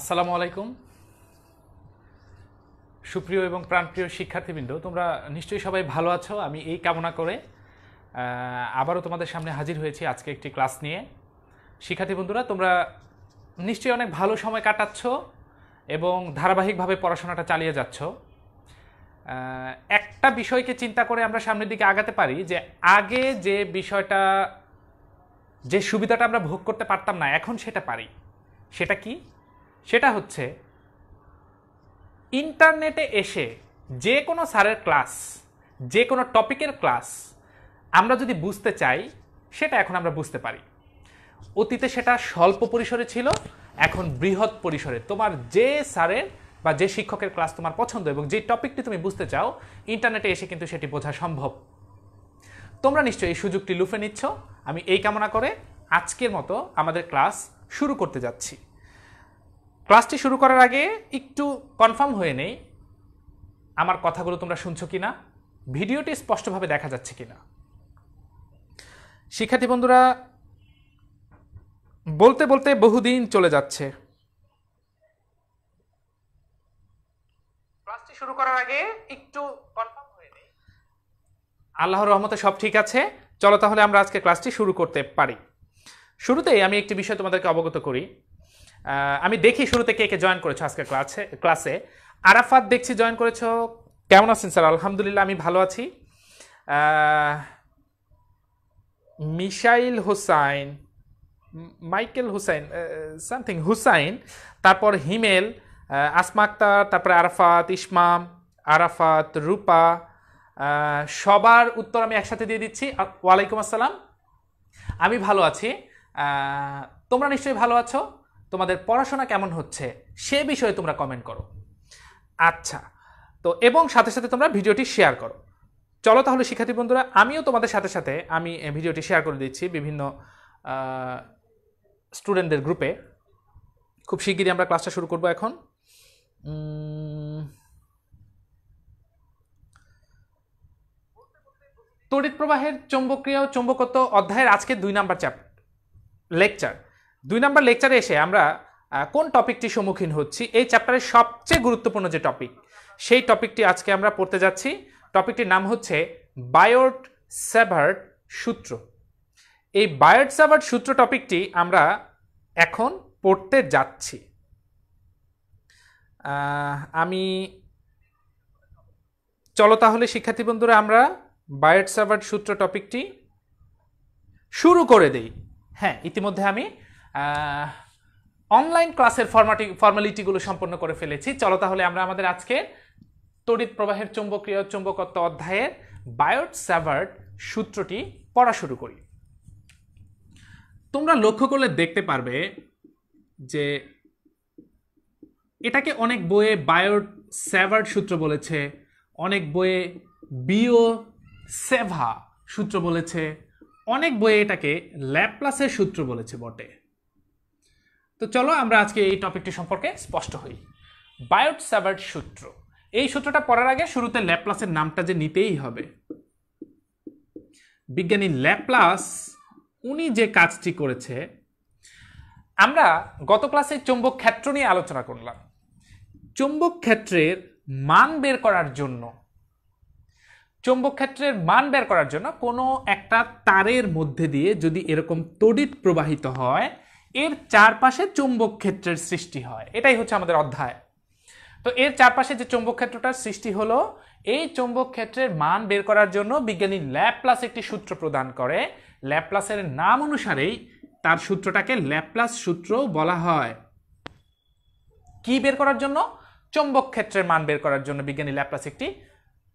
আসসালামু আলাইকুম সুপ্রিয় এবং প্রাণপ্রিয় শিক্ষার্থীবৃন্দ তোমরা নিশ্চয়ই সবাই ভালো আছো আমি এই কামনা করে আবারও তোমাদের সামনে হাজির হয়েছি আজকে একটি ক্লাস নিয়ে শিক্ষার্থী বন্ধুরা তোমরা নিশ্চয়ই অনেক ভালো সময় কাটাচ্ছ এবং ধারাবাহিকভাবে পড়াশোনাটা চালিয়ে যাচ্ছ একটা বিষয়কে চিন্তা করে আমরা সামনের দিকে আগাতে পারি যে আগে যে বিষয়টা যে সুবিধাটা আমরা ভোগ করতে পারতাম না এখন সেটা পারি সেটা কি সেটা হচ্ছে ইন্টারনেটে এসে যে কোনো স্যারের ক্লাস যে কোনো টপিকের ক্লাস আমরা যদি বুঝতে চাই সেটা এখন আমরা বুঝতে পারি অতীতে সেটা স্বল্প পরিসরে ছিল এখন বৃহৎ পরিসরে তোমার যে স্যারের বা যে শিক্ষকের ক্লাস তোমার পছন্দ এবং যে টপিকটি তুমি বুঝতে চাও ইন্টারনেটে এসে কিন্তু সেটি বোঝা সম্ভব তোমরা নিশ্চয়ই এই সুযোগটি লুফে নিচ্ছ আমি এই কামনা করে আজকের মতো আমাদের ক্লাস শুরু করতে যাচ্ছি ক্লাসটি শুরু করার আগে একটু কনফার্ম হয়ে নেই আমার কথাগুলো তোমরা শুনছো কি না ভিডিওটি স্পষ্টভাবে দেখা যাচ্ছে কি না শিক্ষার্থী বন্ধুরা বলতে বলতে বহুদিন চলে যাচ্ছে ক্লাসটি শুরু করার আগে একটু কনফার্ম হয়ে নেই আল্লাহর রহমতে সব ঠিক আছে চলো তাহলে আমরা আজকে ক্লাসটি শুরু করতে পারি শুরুতেই আমি একটি বিষয় তোমাদেরকে অবগত করি আমি দেখি শুরুতে কে কে জয়েন করেছো আজকের ক্লাসে ক্লাসে আরাফাত দেখছি জয়েন করেছো কেমন আছেন স্যার আলহামদুলিল্লাহ আমি ভালো আছি মিশাইল হুসাইন মাইকেল হুসাইন সামথিং হুসাইন তারপর হিমেল আসমা আক্তার তারপরে আরাফাত ইসমাম আরাফাত রূপা সবার উত্তর আমি একসাথে দিয়ে দিচ্ছি ওয়ালাইকুম আসসালাম আমি ভালো আছি তোমরা নিশ্চয়ই ভালো আছো তোমাদের পড়াশোনা কেমন হচ্ছে সে বিষয়ে তোমরা কমেন্ট করো আচ্ছা তো এবং সাথে সাথে তোমরা ভিডিওটি শেয়ার করো চলো তাহলে শিক্ষার্থী বন্ধুরা আমিও তোমাদের সাথে সাথে আমি ভিডিওটি শেয়ার করে দিচ্ছি বিভিন্ন স্টুডেন্টদের গ্রুপে খুব শিগগিরই আমরা ক্লাসটা শুরু করব এখন তড়িৎ প্রবাহের চৌম্বক্রিয়া ও চৌম্বকত্ব অধ্যায়ের আজকে দুই নাম্বার চ্যাপ্টার লেকচার দুই নম্বর লেকচারে এসে আমরা কোন টপিকটি সম্মুখীন হচ্ছি এই চ্যাপ্টারের সবচেয়ে গুরুত্বপূর্ণ যে টপিক সেই টপিকটি আজকে আমরা পড়তে যাচ্ছি টপিকটির নাম হচ্ছে বায়োট স্যাভার্ট সূত্র এই বায়োট স্যাভার্ট সূত্র টপিকটি আমরা এখন পড়তে যাচ্ছি আমি চলো তাহলে শিক্ষার্থী বন্ধুরা আমরা বায়োট স্যাভার্ট সূত্র টপিকটি শুরু করে দেই হ্যাঁ ইতিমধ্যে আমি অনলাইন ক্লাসের ফর্মাটি ফর্মালিটিগুলো সম্পন্ন করে ফেলেছি চলো তাহলে আমরা আমাদের আজকে তড়িৎ প্রবাহের চৌম্বকীয় চৌম্বকত্ব অধ্যায়ের বায়োট স্যাভার্ট সূত্রটি পড়া শুরু করি তোমরা লক্ষ্য করলে দেখতে পারবে যে এটাকে অনেক বইয়ে বায়োট স্যাভার্ট সূত্র বলেছে অনেক বইয়ে বিও সেভা সূত্র বলেছে অনেক বইয়ে এটাকে ল্যাপ্লাসের সূত্র বলেছে বটে তো চলো আমরা আজকে এই টপিকটি সম্পর্কে স্পষ্ট হই বায়োট স্যাভার্ট সূত্র এই সূত্রটা পড়ার আগে শুরুতে ল্যাপ্লাসের নামটা যে নিতেই হবে বিজ্ঞানী ল্যাপ্লাস উনি যে কাজটি করেছে আমরা গত ক্লাসে চৌম্বক ক্ষেত্র নিয়ে আলোচনা করলাম চুম্বক ক্ষেত্রের মান বের করার জন্য চুম্বক ক্ষেত্রের মান বের করার জন্য কোনো একটা তারের মধ্যে দিয়ে যদি এরকম তড়িৎ প্রবাহিত হয় এর চারপাশে চুম্বক ক্ষেত্রের সৃষ্টি হয় এটাই হচ্ছে আমাদের অধ্যায় তো এর চারপাশে যে চুম্বক ক্ষেত্রটার সৃষ্টি হলো এই চৌম্বক ক্ষেত্রের মান বের করার জন্য বিজ্ঞানী ল্যাপ্লাস একটি সূত্র প্রদান করে ল্যাপ্লাসের নাম অনুসারেই তার সূত্রটাকে ল্যাপ্লাস সূত্র বলা হয় কি বের করার জন্য চৌম্বক ক্ষেত্রের মান বের করার জন্য বিজ্ঞানী ল্যাপ্লাস একটি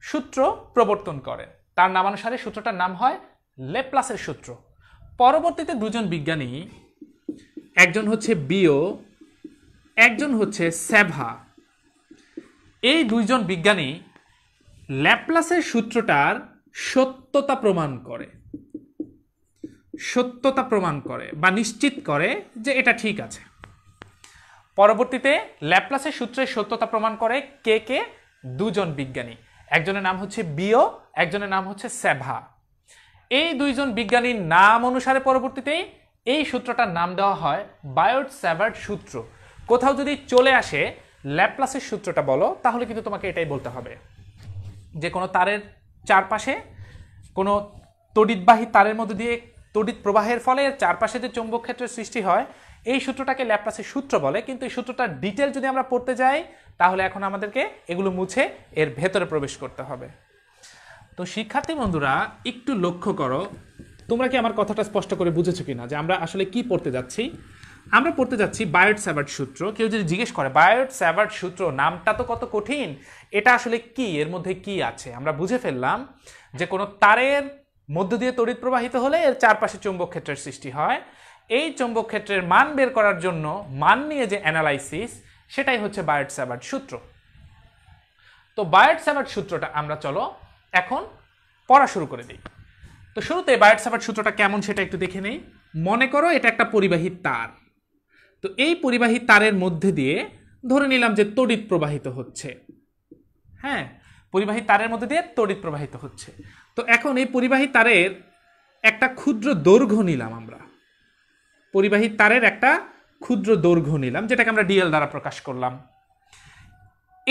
সূত্র প্রবর্তন করেন তার নামানুসারে সূত্রটার নাম হয় ল্যাপ্লাসের সূত্র পরবর্তীতে দুজন বিজ্ঞানী একজন হচ্ছে বিও একজন হচ্ছে সেভা এই দুইজন বিজ্ঞানী ল্যাপ্লাসের সূত্রটার সত্যতা প্রমাণ করে সত্যতা প্রমাণ করে বা নিশ্চিত করে যে এটা ঠিক আছে পরবর্তীতে ল্যাপ্লাসের সূত্রের সত্যতা প্রমাণ করে কে কে দুজন বিজ্ঞানী একজনের নাম হচ্ছে বিও একজনের নাম হচ্ছে সেভা এই দুইজন বিজ্ঞানীর নাম অনুসারে পরবর্তীতেই এই সূত্রটার নাম দেওয়া হয় বায়োট স্যাভার্ট সূত্র কোথাও যদি চলে আসে ল্যাপ্লাসের সূত্রটা বলো তাহলে কিন্তু তোমাকে এটাই বলতে হবে যে কোনো তারের চারপাশে কোনো তড়িৎবাহী তারের মধ্যে দিয়ে তড়িৎ প্রবাহের ফলে চারপাশে যে চৌম্বক ক্ষেত্রের সৃষ্টি হয় এই সূত্রটাকে ল্যাপ্লাসের সূত্র বলে কিন্তু এই সূত্রটার ডিটেল যদি আমরা পড়তে যাই তাহলে এখন আমাদেরকে এগুলো মুছে এর ভেতরে প্রবেশ করতে হবে তো শিক্ষার্থী বন্ধুরা একটু লক্ষ্য করো তোমরা কি আমার কথাটা স্পষ্ট করে বুঝেছো কি না যে আমরা আসলে কি পড়তে যাচ্ছি আমরা পড়তে যাচ্ছি বায়োট স্যাভার্ট সূত্র কেউ যদি জিজ্ঞেস করে বায়োট স্যাভার্ট সূত্র নামটা তো কত কঠিন এটা আসলে কি এর মধ্যে কি আছে আমরা বুঝে ফেললাম যে কোনো তারের মধ্য দিয়ে তড়িৎ প্রবাহিত হলে এর চারপাশে চৌম্বক ক্ষেত্রের সৃষ্টি হয় এই চৌম্বক ক্ষেত্রের মান বের করার জন্য মান নিয়ে যে অ্যানালাইসিস সেটাই হচ্ছে বায়োট স্যাভার্ট সূত্র তো বায়োট স্যাভার্ট সূত্রটা আমরা চলো এখন পড়া শুরু করে দিই তো শুরুতে বায়োট সাফার সূত্রটা কেমন সেটা একটু দেখে নেই মনে করো এটা একটা পরিবাহী তার তো এই পরিবাহী তারের মধ্যে দিয়ে ধরে নিলাম যে তড়িৎ প্রবাহিত হচ্ছে হ্যাঁ পরিবাহী তারের মধ্যে দিয়ে তড়িৎ প্রবাহিত হচ্ছে তো এখন এই পরিবাহী তারের একটা ক্ষুদ্র দৈর্ঘ্য নিলাম আমরা পরিবাহী তারের একটা ক্ষুদ্র দৈর্ঘ্য নিলাম যেটাকে আমরা ডিএল দ্বারা প্রকাশ করলাম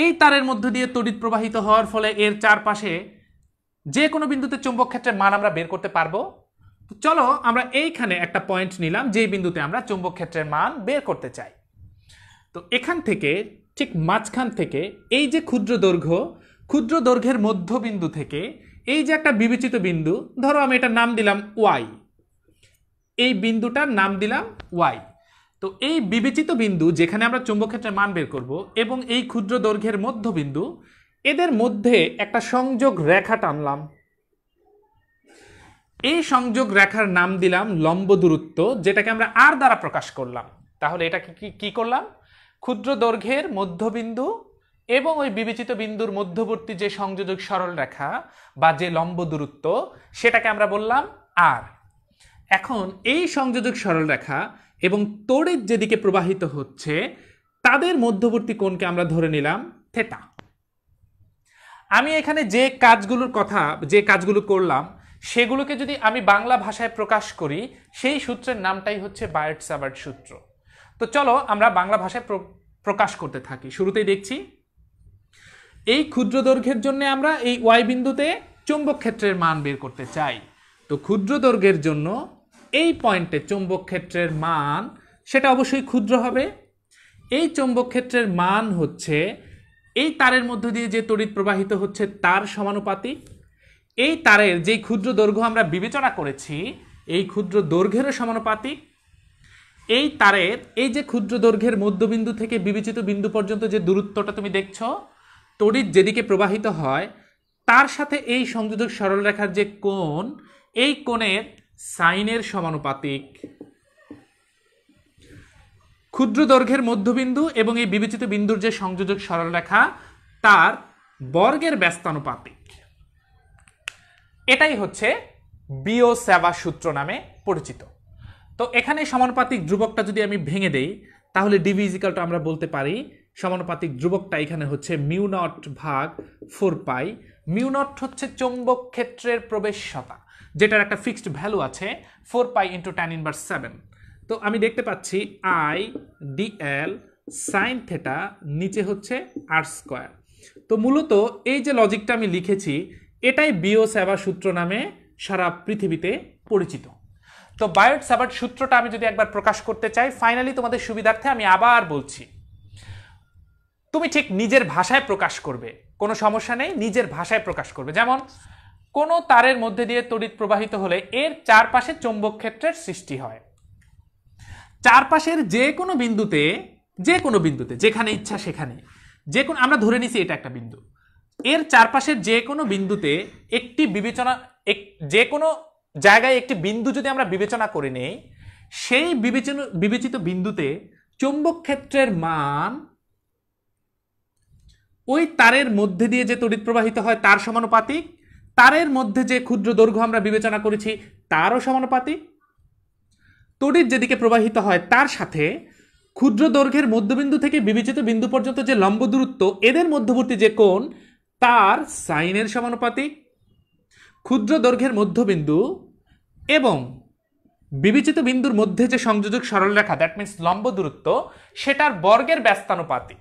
এই তারের মধ্য দিয়ে তড়িৎ প্রবাহিত হওয়ার ফলে এর চারপাশে যে কোনো বিন্দুতে চুম্বক ক্ষেত্রের মান আমরা বের করতে পারবো তো চলো আমরা এইখানে একটা পয়েন্ট নিলাম যে বিন্দুতে আমরা চুম্বক ক্ষেত্রের মান বের করতে চাই তো এখান থেকে ঠিক মাঝখান থেকে এই যে ক্ষুদ্র দৈর্ঘ্য ক্ষুদ্র দৈর্ঘ্যের মধ্যবিন্দু থেকে এই যে একটা বিবেচিত বিন্দু ধরো আমি এটা নাম দিলাম ওয়াই এই বিন্দুটার নাম দিলাম ওয়াই তো এই বিবেচিত বিন্দু যেখানে আমরা চুম্বক ক্ষেত্রের মান বের করব এবং এই ক্ষুদ্র দৈর্ঘ্যের মধ্যবিন্দু এদের মধ্যে একটা সংযোগ রেখা টানলাম এই সংযোগ রেখার নাম দিলাম লম্ব দূরত্ব যেটাকে আমরা আর দ্বারা প্রকাশ করলাম তাহলে এটাকে কি কি করলাম ক্ষুদ্র দৈর্ঘ্যের মধ্যবিন্দু এবং ওই বিবেচিত বিন্দুর মধ্যবর্তী যে সংযোজক সরল রেখা বা যে লম্ব দূরত্ব সেটাকে আমরা বললাম আর এখন এই সংযোজক সরল রেখা এবং তড়িৎ যেদিকে প্রবাহিত হচ্ছে তাদের মধ্যবর্তী কোণকে আমরা ধরে নিলাম থেটা আমি এখানে যে কাজগুলোর কথা যে কাজগুলো করলাম সেগুলোকে যদি আমি বাংলা ভাষায় প্রকাশ করি সেই সূত্রের নামটাই হচ্ছে বায়ার্ড সাবার্ট সূত্র তো চলো আমরা বাংলা ভাষায় প্রকাশ করতে থাকি শুরুতেই দেখছি এই ক্ষুদ্র দৈর্ঘ্যের জন্য আমরা এই ওয়াই বিন্দুতে চৌম্বক ক্ষেত্রের মান বের করতে চাই তো ক্ষুদ্র দৈর্ঘ্যের জন্য এই পয়েন্টে চৌম্বক ক্ষেত্রের মান সেটা অবশ্যই ক্ষুদ্র হবে এই চৌম্বক ক্ষেত্রের মান হচ্ছে এই তারের মধ্য দিয়ে যে তড়িৎ প্রবাহিত হচ্ছে তার সমানুপাতিক এই তারের যেই ক্ষুদ্র দৈর্ঘ্য আমরা বিবেচনা করেছি এই ক্ষুদ্র দৈর্ঘ্যেরও সমানুপাতিক এই তারের এই যে ক্ষুদ্র দৈর্ঘ্যের মধ্যবিন্দু থেকে বিবেচিত বিন্দু পর্যন্ত যে দূরত্বটা তুমি দেখছ তড়িৎ যেদিকে প্রবাহিত হয় তার সাথে এই সংযোজক সরলরেখার যে কোণ এই কোণের সাইনের সমানুপাতিক ক্ষুদ্র দৈর্ঘ্যের মধ্যবিন্দু এবং এই বিবেচিত বিন্দুর যে সংযোজক সরলরেখা তার বর্গের ব্যস্তানুপাতিক এটাই হচ্ছে বিও সেবা সূত্র নামে পরিচিত তো এখানে সমানুপাতিক ধ্রুবকটা যদি আমি ভেঙে দেই তাহলে ডিভিজিক্যালটা আমরা বলতে পারি সমানুপাতিক ধ্রুবকটা এখানে হচ্ছে মিউনট ভাগ ফোর পাই মিউনট হচ্ছে চৌম্বক ক্ষেত্রের প্রবেশতা যেটার একটা ফিক্সড ভ্যালু আছে four pi into tan inverse seven তো আমি দেখতে পাচ্ছি আই ডিএল সাইন থেটা নিচে হচ্ছে আর স্কোয়ার তো মূলত এই যে লজিকটা আমি লিখেছি এটাই বিও স্যাবার সূত্র নামে সারা পৃথিবীতে পরিচিত তো বায়োট সেবার সূত্রটা আমি যদি একবার প্রকাশ করতে চাই ফাইনালি তোমাদের সুবিধার্থে আমি আবার বলছি তুমি ঠিক নিজের ভাষায় প্রকাশ করবে কোনো সমস্যা নেই নিজের ভাষায় প্রকাশ করবে যেমন কোনো তারের মধ্যে দিয়ে তড়িৎ প্রবাহিত হলে এর চারপাশে চৌম্বক ক্ষেত্রের সৃষ্টি হয় চারপাশের যে কোনো বিন্দুতে যে কোনো বিন্দুতে যেখানে ইচ্ছা সেখানে যে কোনো আমরা ধরে নিছি এটা একটা বিন্দু এর চারপাশের যে কোনো বিন্দুতে একটি বিবেচনা এক যে কোনো জায়গায় একটি বিন্দু যদি আমরা বিবেচনা করে নেই সেই বিবেচন বিবেচিত বিন্দুতে চৌম্বক ক্ষেত্রের মান ওই তারের মধ্যে দিয়ে যে তড়িৎ প্রবাহিত হয় তার সমানুপাতিক তারের মধ্যে যে ক্ষুদ্র দৈর্ঘ্য আমরা বিবেচনা করেছি তারও সমানুপাতিক তড়িৎ যেদিকে প্রবাহিত হয় তার সাথে ক্ষুদ্র দৈর্ঘ্যের মধ্যবিন্দু থেকে বিবেচিত বিন্দু পর্যন্ত যে লম্ব দূরত্ব এদের মধ্যবর্তী যে কোণ তার সাইনের সমানুপাতিক ক্ষুদ্র দৈর্ঘ্যের মধ্যবিন্দু এবং বিবেচিত বিন্দুর মধ্যে যে সংযোজক সরলরেখা দ্যাট মিন্স লম্ব দূরত্ব সেটার বর্গের ব্যস্তানুপাতিক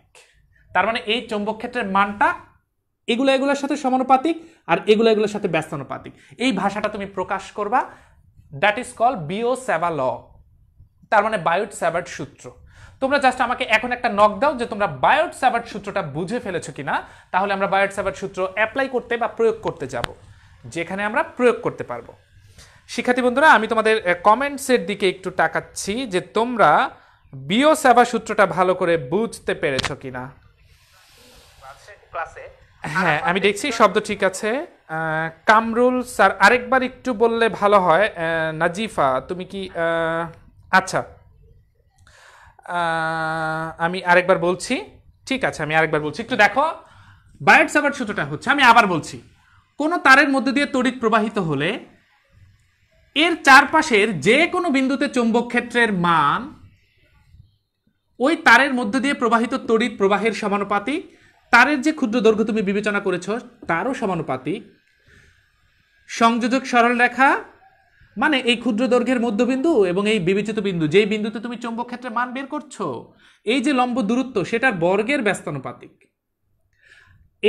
তার মানে এই চৌম্বক ক্ষেত্রের মানটা এগুলো এগুলোর সাথে সমানুপাতিক আর এগুলো এগুলোর সাথে ব্যস্তানুপাতিক এই ভাষাটা তুমি প্রকাশ করবা দ্যাট ইজ কল বিও সেবা ল তার মানে বায়োট স্যাভার্ট সূত্র তোমরা জাস্ট আমাকে এখন একটা নক দাও যে তোমরা বায়োট স্যাভার্ট সূত্রটা বুঝে ফেলেছো কিনা তাহলে আমরা বায়োট স্যাভার্ট সূত্র অ্যাপ্লাই করতে বা প্রয়োগ করতে যাব যেখানে আমরা প্রয়োগ করতে পারবো শিক্ষার্থী বন্ধুরা আমি তোমাদের কমেন্টসের দিকে একটু তাকাচ্ছি যে তোমরা বিও সেবা সূত্রটা ভালো করে বুঝতে পেরেছো কিনা ক্লাসে হ্যাঁ আমি দেখছি শব্দ ঠিক আছে কামরুল স্যার আরেকবার একটু বললে ভালো হয় নাজিফা তুমি কি আচ্ছা আমি আরেকবার বলছি ঠিক আছে আমি আরেকবার বলছি একটু দেখো বায়োট সাবার সূত্রটা হচ্ছে আমি আবার বলছি কোনো তারের মধ্যে দিয়ে তড়িৎ প্রবাহিত হলে এর চারপাশের যে কোনো বিন্দুতে চৌম্বক ক্ষেত্রের মান ওই তারের মধ্য দিয়ে প্রবাহিত তড়িৎ প্রবাহের সমানুপাতিক তারের যে ক্ষুদ্র দৈর্ঘ্য তুমি বিবেচনা করেছ তারও সমানুপাতিক সংযোজক সরল রেখা মানে এই ক্ষুদ্র দৈর্ঘ্যের মধ্যবিন্দু এবং এই বিবেচিত বিন্দু যেই বিন্দুতে তুমি চৌম্বক ক্ষেত্রে মান বের করছো এই যে লম্ব দূরত্ব সেটার বর্গের ব্যস্তানুপাতিক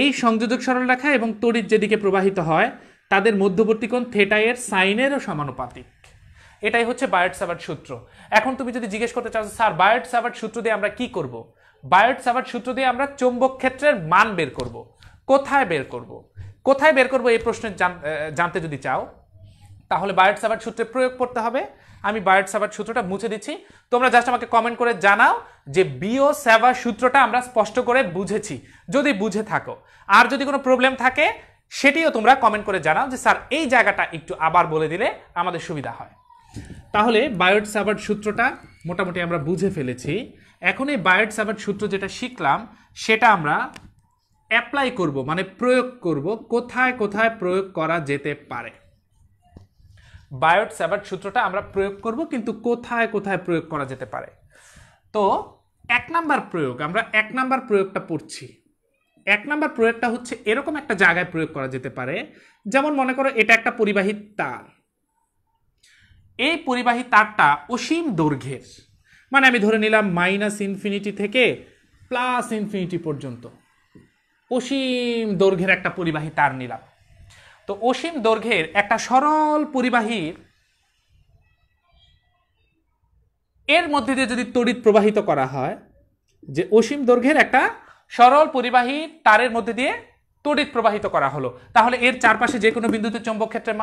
এই সংযোজক সরল রেখা এবং তড়িৎ যেদিকে প্রবাহিত হয় তাদের মধ্যবর্তী কোণ থেটা সাইনেরও সমানুপাতিক এটাই হচ্ছে বায়োট সাভার্ট সূত্র এখন তুমি যদি জিজ্ঞেস করতে চাও স্যার বায়োট সাভার্ট সূত্র দিয়ে আমরা কি করব বায়োট সাভার সূত্র দিয়ে আমরা চৌম্বক ক্ষেত্রের মান বের করব। কোথায় বের করব। কোথায় বের করব এই প্রশ্নের জানতে যদি চাও তাহলে বায়োট সাভার সূত্রে প্রয়োগ করতে হবে আমি বায়োট সাভার সূত্রটা মুছে দিচ্ছি তোমরা জাস্ট আমাকে কমেন্ট করে জানাও যে বিও স্যাভার সূত্রটা আমরা স্পষ্ট করে বুঝেছি যদি বুঝে থাকো আর যদি কোনো প্রবলেম থাকে সেটিও তোমরা কমেন্ট করে জানাও যে স্যার এই জায়গাটা একটু আবার বলে দিলে আমাদের সুবিধা হয় তাহলে বায়োট সাভার সূত্রটা মোটামুটি আমরা বুঝে ফেলেছি এখন এই বায়োট সাভার্ট সূত্র যেটা শিখলাম সেটা আমরা অ্যাপ্লাই করব মানে প্রয়োগ করব কোথায় কোথায় প্রয়োগ করা যেতে পারে বায়োট স্যাভার্ট সূত্রটা আমরা প্রয়োগ করব কিন্তু কোথায় কোথায় প্রয়োগ করা যেতে পারে তো এক নাম্বার প্রয়োগ আমরা এক নাম্বার প্রয়োগটা পড়ছি এক নাম্বার প্রয়োগটা হচ্ছে এরকম একটা জায়গায় প্রয়োগ করা যেতে পারে যেমন মনে করো এটা একটা পরিবাহী তার এই পরিবাহী তারটা অসীম দৈর্ঘ্যের মানে আমি ধরে নিলাম মাইনাস ইনফিনিটি থেকে প্লাস ইনফিনিটি পর্যন্ত অসীম দৈর্ঘ্যের একটা পরিবাহী তার নিলাম তো অসীম দৈর্ঘ্যের একটা সরল পরিবাহীর এর মধ্যে দিয়ে যদি তড়িৎ প্রবাহিত করা হয় যে অসীম দৈর্ঘ্যের একটা সরল পরিবাহী তারের মধ্যে দিয়ে তড়িৎ প্রবাহিত করা হলো তাহলে এর চারপাশে যে কোনো বিন্দুতে চৌম্বক ক্ষেত্রের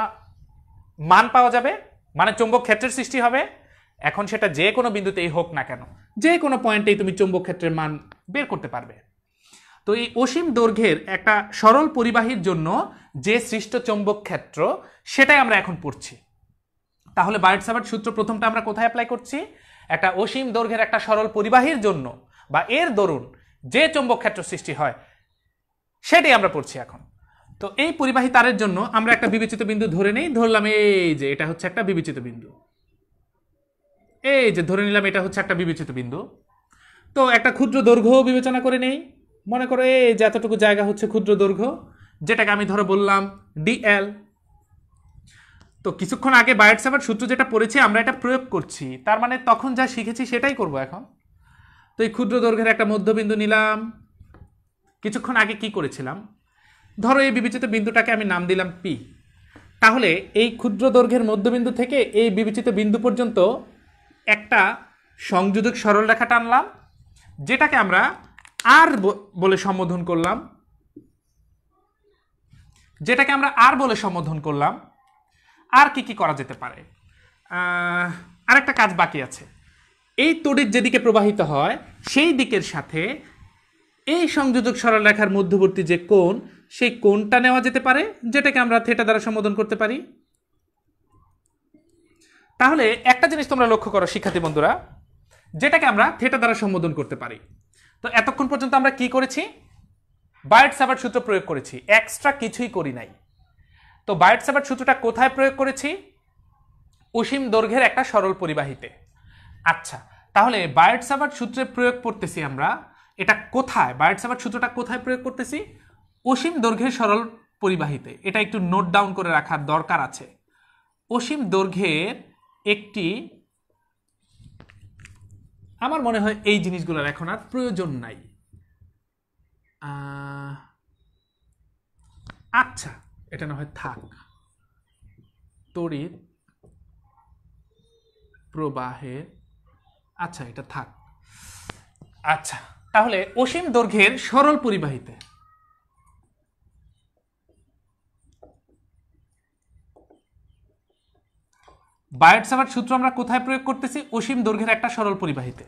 মান পাওয়া যাবে মানে চৌম্বক ক্ষেত্রের সৃষ্টি হবে এখন সেটা যে কোনো বিন্দুতেই হোক না কেন যে কোনো পয়েন্টেই তুমি চৌম্বক ক্ষেত্রের মান বের করতে পারবে তো এই অসীম দৈর্ঘ্যের একটা সরল পরিবাহীর জন্য যে সৃষ্ট চৌম্বক ক্ষেত্র সেটাই আমরা এখন পড়ছি তাহলে বায়ট সাবার সূত্র প্রথমটা আমরা কোথায় অ্যাপ্লাই করছি একটা অসীম দৈর্ঘ্যের একটা সরল পরিবাহীর জন্য বা এর দরুন যে চৌম্বক ক্ষেত্র সৃষ্টি হয় সেটাই আমরা পড়ছি এখন তো এই পরিবাহী তারের জন্য আমরা একটা বিবেচিত বিন্দু ধরে নেই ধরলাম এই যে এটা হচ্ছে একটা বিবেচিত বিন্দু এই যে ধরে নিলাম এটা হচ্ছে একটা বিবেচিত বিন্দু তো একটা ক্ষুদ্র দৈর্ঘ্য বিবেচনা করে নেই মনে করো এই যে এতটুকু জায়গা হচ্ছে ক্ষুদ্র দৈর্ঘ্য যেটাকে আমি ধরো বললাম ডিএল তো কিছুক্ষণ আগে বায়োটসাভার সূত্র যেটা পড়েছি আমরা এটা প্রয়োগ করছি তার মানে তখন যা শিখেছি সেটাই করব এখন তো এই ক্ষুদ্র দৈর্ঘ্যের একটা মধ্যবিন্দু নিলাম কিছুক্ষণ আগে কি করেছিলাম ধরো এই বিবেচিত বিন্দুটাকে আমি নাম দিলাম পি তাহলে এই ক্ষুদ্র দৈর্ঘ্যের মধ্যবিন্দু থেকে এই বিবেচিত বিন্দু পর্যন্ত একটা সংযোজক রেখা টানলাম যেটাকে আমরা আর বলে সম্বোধন করলাম যেটাকে আমরা আর বলে সম্বোধন করলাম আর কি কি করা যেতে পারে আরেকটা কাজ বাকি আছে এই তড়িৎ যেদিকে প্রবাহিত হয় সেই দিকের সাথে এই সংযোজক রেখার মধ্যবর্তী যে কোণ সেই কোণটা নেওয়া যেতে পারে যেটাকে আমরা থেটা দ্বারা সম্বোধন করতে পারি তাহলে একটা জিনিস তোমরা লক্ষ্য করো শিক্ষার্থী বন্ধুরা যেটাকে আমরা থেটা দ্বারা সম্বোধন করতে পারি তো এতক্ষণ পর্যন্ত আমরা কি করেছি বায়োট সাবার সূত্র প্রয়োগ করেছি এক্সট্রা কিছুই করি নাই তো বায়োট সাবার সূত্রটা কোথায় প্রয়োগ করেছি অসীম দৈর্ঘ্যের একটা সরল পরিবাহিতে আচ্ছা তাহলে বায়োট সাবার সূত্রে প্রয়োগ করতেছি আমরা এটা কোথায় বায়োট সাভার সূত্রটা কোথায় প্রয়োগ করতেছি অসীম দৈর্ঘ্যের সরল পরিবাহিতে এটা একটু নোট ডাউন করে রাখার দরকার আছে অসীম দৈর্ঘ্যের একটি আমার মনে হয় এই জিনিসগুলোর এখন আর প্রয়োজন নাই আচ্ছা এটা না হয় থাক তড়িৎ প্রবাহের আচ্ছা এটা থাক আচ্ছা তাহলে অসীম দৈর্ঘ্যের সরল পরিবাহিতা বায়োট সাভার্ট সূত্র আমরা কোথায় প্রয়োগ করতেছি অসীম দৈর্ঘ্যের একটা সরল পরিবাহীতে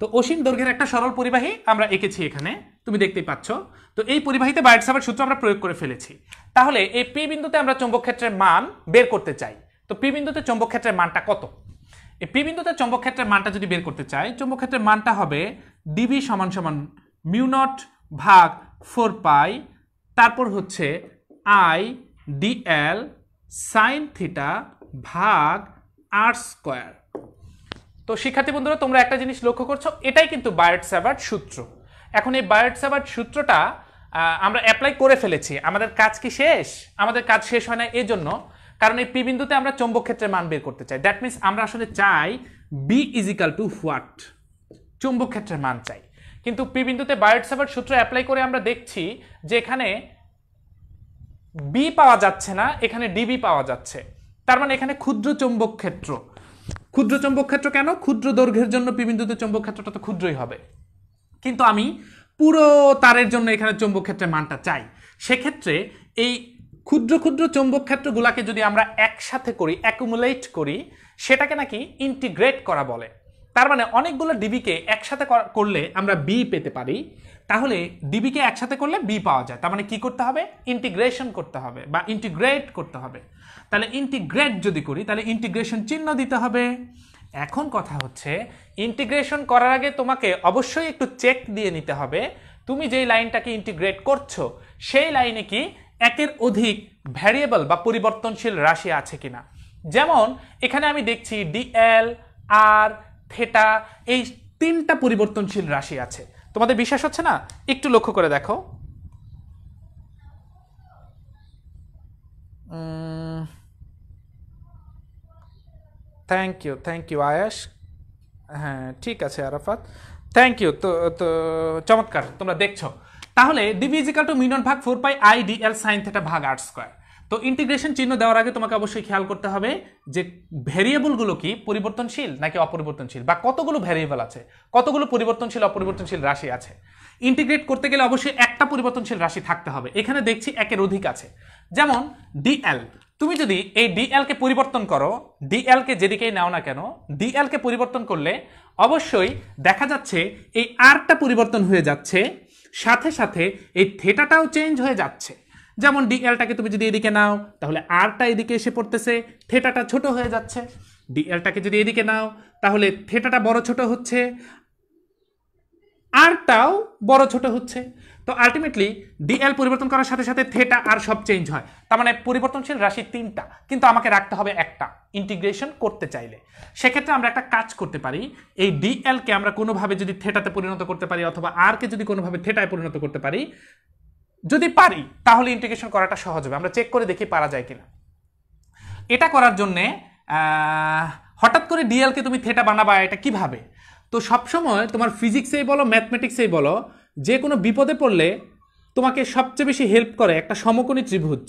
তো অসীম দৈর্ঘ্যের একটা সরল পরিবাহী আমরা এঁকেছি এখানে তুমি দেখতেই পাচ্ছ তো এই পরিবাহীতে বায়োট সাভার সূত্র আমরা প্রয়োগ করে ফেলেছি তাহলে এই পি বিন্দুতে আমরা চৌম্বক মান বের করতে চাই তো পি বিন্দুতে চৌম্বক মানটা কত এই পি বিন্দুতে চৌম্বক মানটা যদি বের করতে চাই চুম্বকক্ষেত্রের মানটা হবে ডিবি সমান সমান মিউনট ভাগ ফোর পাই তারপর হচ্ছে আই ডিএল সাইন থিটা ভাগ আর স্কোয়ার তো শিক্ষার্থী বন্ধুরা তোমরা একটা জিনিস লক্ষ্য করছো এটাই কিন্তু বায়োট স্যাভার্ট সূত্র এখন এই বায়োট স্যাভার্ট সূত্রটা আমরা অ্যাপ্লাই করে ফেলেছি আমাদের কাজ কি শেষ আমাদের কাজ শেষ হয় না এই জন্য কারণ এই পি বিন্দুতে আমরা চৌম্বক ক্ষেত্রের মান বের করতে চাই দ্যাট মিনস আমরা আসলে চাই বি ইজিক্যাল টু হোয়াট চৌম্বক ক্ষেত্রের মান চাই কিন্তু পি বিন্দুতে বায়োট স্যাভার্ট সূত্র অ্যাপ্লাই করে আমরা দেখছি যে এখানে বি পাওয়া যাচ্ছে না এখানে ডিবি পাওয়া যাচ্ছে তার মানে এখানে ক্ষুদ্র চৌম্বক ক্ষেত্র ক্ষুদ্র চৌম্বক ক্ষেত্র কেন ক্ষুদ্র দৈর্ঘ্যের জন্য পিবিন্দুতে চৌম্বক ক্ষেত্রটা তো ক্ষুদ্রই হবে কিন্তু আমি পুরো তারের জন্য এখানে চৌম্বক ক্ষেত্রের মানটা চাই সেক্ষেত্রে এই ক্ষুদ্র ক্ষুদ্র চৌম্বক ক্ষেত্রগুলোকে যদি আমরা একসাথে করি অ্যাকুমুলেট করি সেটাকে নাকি ইন্টিগ্রেট করা বলে তার মানে অনেকগুলো ডিবিকে একসাথে করলে আমরা বি পেতে পারি তাহলে ডিবিকে একসাথে করলে বি পাওয়া যায় তার মানে কি করতে হবে ইন্টিগ্রেশন করতে হবে বা ইন্টিগ্রেট করতে হবে তাহলে ইন্টিগ্রেট যদি করি তাহলে ইন্টিগ্রেশন চিহ্ন দিতে হবে এখন কথা হচ্ছে ইন্টিগ্রেশন করার আগে তোমাকে অবশ্যই একটু চেক দিয়ে নিতে হবে তুমি যেই লাইনটাকে ইন্টিগ্রেট করছো সেই লাইনে কি একের অধিক ভ্যারিয়েবল বা পরিবর্তনশীল রাশি আছে কিনা যেমন এখানে আমি দেখছি ডিএল আর থেটা এই তিনটা পরিবর্তনশীল রাশি আছে তোমাদের বিশ্বাস হচ্ছে না একটু লক্ষ্য করে দেখো থ্যাংক ইউ থ্যাংক ইউ আয়াস হ্যাঁ ঠিক আছে আরাফাত থ্যাংক ইউ তো তো চমৎকার তোমরা দেখছো তাহলে ডিভিজিক্যাল টু মিনন ভাগ four pi I D L sine theta ভাগ আর্ট স্কোয়ার তো ইন্টিগ্রেশন চিহ্ন দেওয়ার আগে তোমাকে অবশ্যই খেয়াল করতে হবে যে ভেরিয়েবলগুলো কি পরিবর্তনশীল নাকি অপরিবর্তনশীল বা কতগুলো ভেরিয়েবল আছে কতগুলো পরিবর্তনশীল অপরিবর্তনশীল রাশি আছে ইন্টিগ্রেট করতে গেলে অবশ্যই একটা পরিবর্তনশীল রাশি থাকতে হবে এখানে দেখছি একের অধিক আছে যেমন ডিএল তুমি যদি এই ডিএলকে পরিবর্তন করো ডিএলকে যেদিকেই নাও না কেন ডিএলকে পরিবর্তন করলে অবশ্যই দেখা যাচ্ছে এই আরটা পরিবর্তন হয়ে যাচ্ছে সাথে সাথে এই থেটাটাও চেঞ্জ হয়ে যাচ্ছে যেমন ডিএলটাকে তুমি যদি এদিকে নাও তাহলে আরটা এদিকে এসে পড়তেছে থেটাটা ছোট হয়ে যাচ্ছে ডিএলটাকে যদি এদিকে নাও তাহলে থেটাটা বড় ছোট হচ্ছে আরটাও বড় ছোট হচ্ছে তো আলটিমেটলি ডিএল পরিবর্তন করার সাথে সাথে থেটা আর সব চেঞ্জ হয় তার মানে পরিবর্তনশীল রাশি তিনটা কিন্তু আমাকে রাখতে হবে একটা ইন্টিগ্রেশন করতে চাইলে সেক্ষেত্রে আমরা একটা কাজ করতে পারি এই ডিএলকে আমরা কোনোভাবে যদি থেটাতে পরিণত করতে পারি অথবা আরকে যদি কোনোভাবে থেটায় পরিণত করতে পারি যদি পারি তাহলে ইন্টিগ্রেশন করাটা সহজ হবে আমরা চেক করে দেখি পারা যায় কিনা এটা করার জন্যে হঠাৎ করে ডিএলকে তুমি থেটা বানাবা এটা কিভাবে তো সবসময় তোমার ফিজিক্সেই বলো ম্যাথমেটিক্সেই বলো যে কোনো বিপদে পড়লে তোমাকে সবচেয়ে বেশি হেল্প করে একটা সমকোণী ত্রিভুজ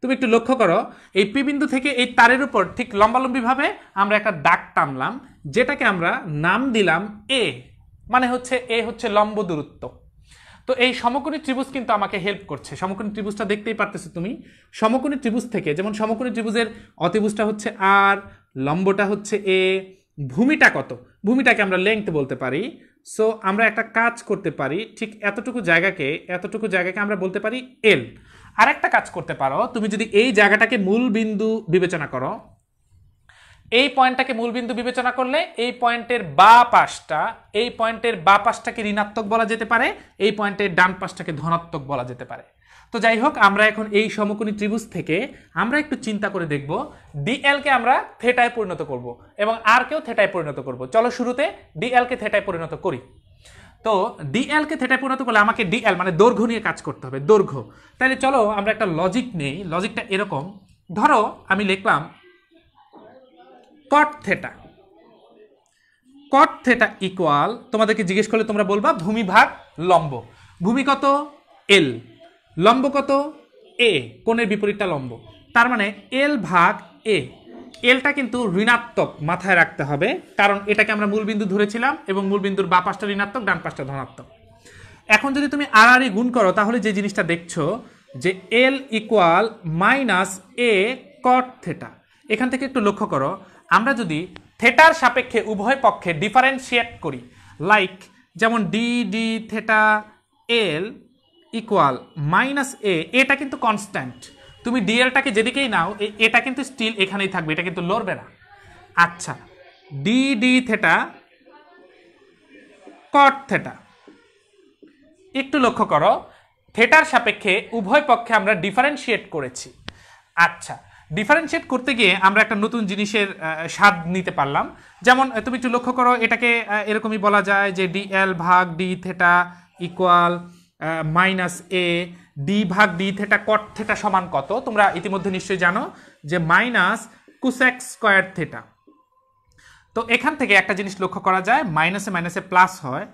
তুমি একটু লক্ষ্য করো এই পিবিন্দু থেকে এই তারের উপর ঠিক লম্বালম্বিভাবে আমরা একটা দাগ টানলাম যেটাকে আমরা নাম দিলাম এ মানে হচ্ছে এ হচ্ছে লম্ব দূরত্ব তো এই সমকোণী ত্রিভুজ কিন্তু আমাকে হেল্প করছে সমকোণী ত্রিভুজটা দেখতেই পারতেছো তুমি সমকোণী ত্রিভুজ থেকে যেমন সমকোণী ত্রিভুজের অতিভুজটা হচ্ছে আর লম্বটা হচ্ছে এ ভূমিটা কত ভূমিটাকে আমরা লেংথ বলতে পারি সো আমরা একটা কাজ করতে পারি ঠিক এতটুকু জায়গাকে এতটুকু জায়গাকে আমরা বলতে পারি এল আর একটা কাজ করতে পারো তুমি যদি এই জায়গাটাকে মূল বিন্দু বিবেচনা করো এই পয়েন্টটাকে মূল বিন্দু বিবেচনা করলে এই পয়েন্টের বা পাশটা এই পয়েন্টের বা পাশটাকে ঋণাত্মক বলা যেতে পারে এই পয়েন্টের ডান পাশটাকে ধনাত্মক বলা যেতে পারে তো যাই হোক আমরা এখন এই সমকোণী ত্রিভুজ থেকে আমরা একটু চিন্তা করে দেখব ডিএলকে আমরা থেটায় পরিণত করব এবং আরকেও থেটায় পরিণত করব চলো শুরুতে ডিএলকে থেটায় পরিণত করি তো ডিএলকে থেটায় পরিণত করলে আমাকে ডিএল মানে দৈর্ঘ্য নিয়ে কাজ করতে হবে দৈর্ঘ্য তাহলে চলো আমরা একটা লজিক নেই লজিকটা এরকম ধরো আমি লিখলাম cot theta cot theta equal তোমাদেরকে জিজ্ঞেস করলে তোমরা বলবা ভূমি ভাগ লম্ব ভূমি কত এল লম্ব কত এ কোণের বিপরীতটা লম্ব তার মানে এল ভাগ এ এলটা কিন্তু ঋণাত্মক মাথায় রাখতে হবে কারণ এটাকে আমরা মূলবিন্দু ধরেছিলাম এবং মূলবিন্দুর বা পাশটা ঋণাত্মক ডান পাশটা ধনাত্মক এখন যদি তুমি আড়াআড়ি e গুণ করো তাহলে যে জিনিসটা দেখছো যে L equal minus A cot theta এখান থেকে একটু লক্ষ্য করো আমরা যদি থেটার সাপেক্ষে উভয় পক্ষে ডিফারেন্সিয়েট করি লাইক যেমন d d theta l equal minus a এটা কিন্তু কনস্ট্যান্ট তুমি ডিএলটাকে যেদিকেই নাও এটা কিন্তু স্টিল এখানেই থাকবে এটা কিন্তু লড়বে না আচ্ছা d d theta cot theta একটু লক্ষ্য করো থেটার সাপেক্ষে উভয় পক্ষে আমরা ডিফারেন্সিয়েট করেছি আচ্ছা ডিফারেন্সিয়েট করতে গিয়ে আমরা একটা নতুন জিনিসের স্বাদ নিতে পারলাম যেমন তুমি একটু লক্ষ্য করো এটাকে এরকমই বলা যায় যে ডিএল ভাগ d theta equal minus a d ভাগ ডি থেটা কট থেটা সমান কত তোমরা ইতিমধ্যে নিশ্চয়ই জানো যে মাইনাস কুসেক স্কোয়ার থেটা তো এখান থেকে একটা জিনিস লক্ষ্য করা যায় মাইনাসে মাইনাসে প্লাস হয়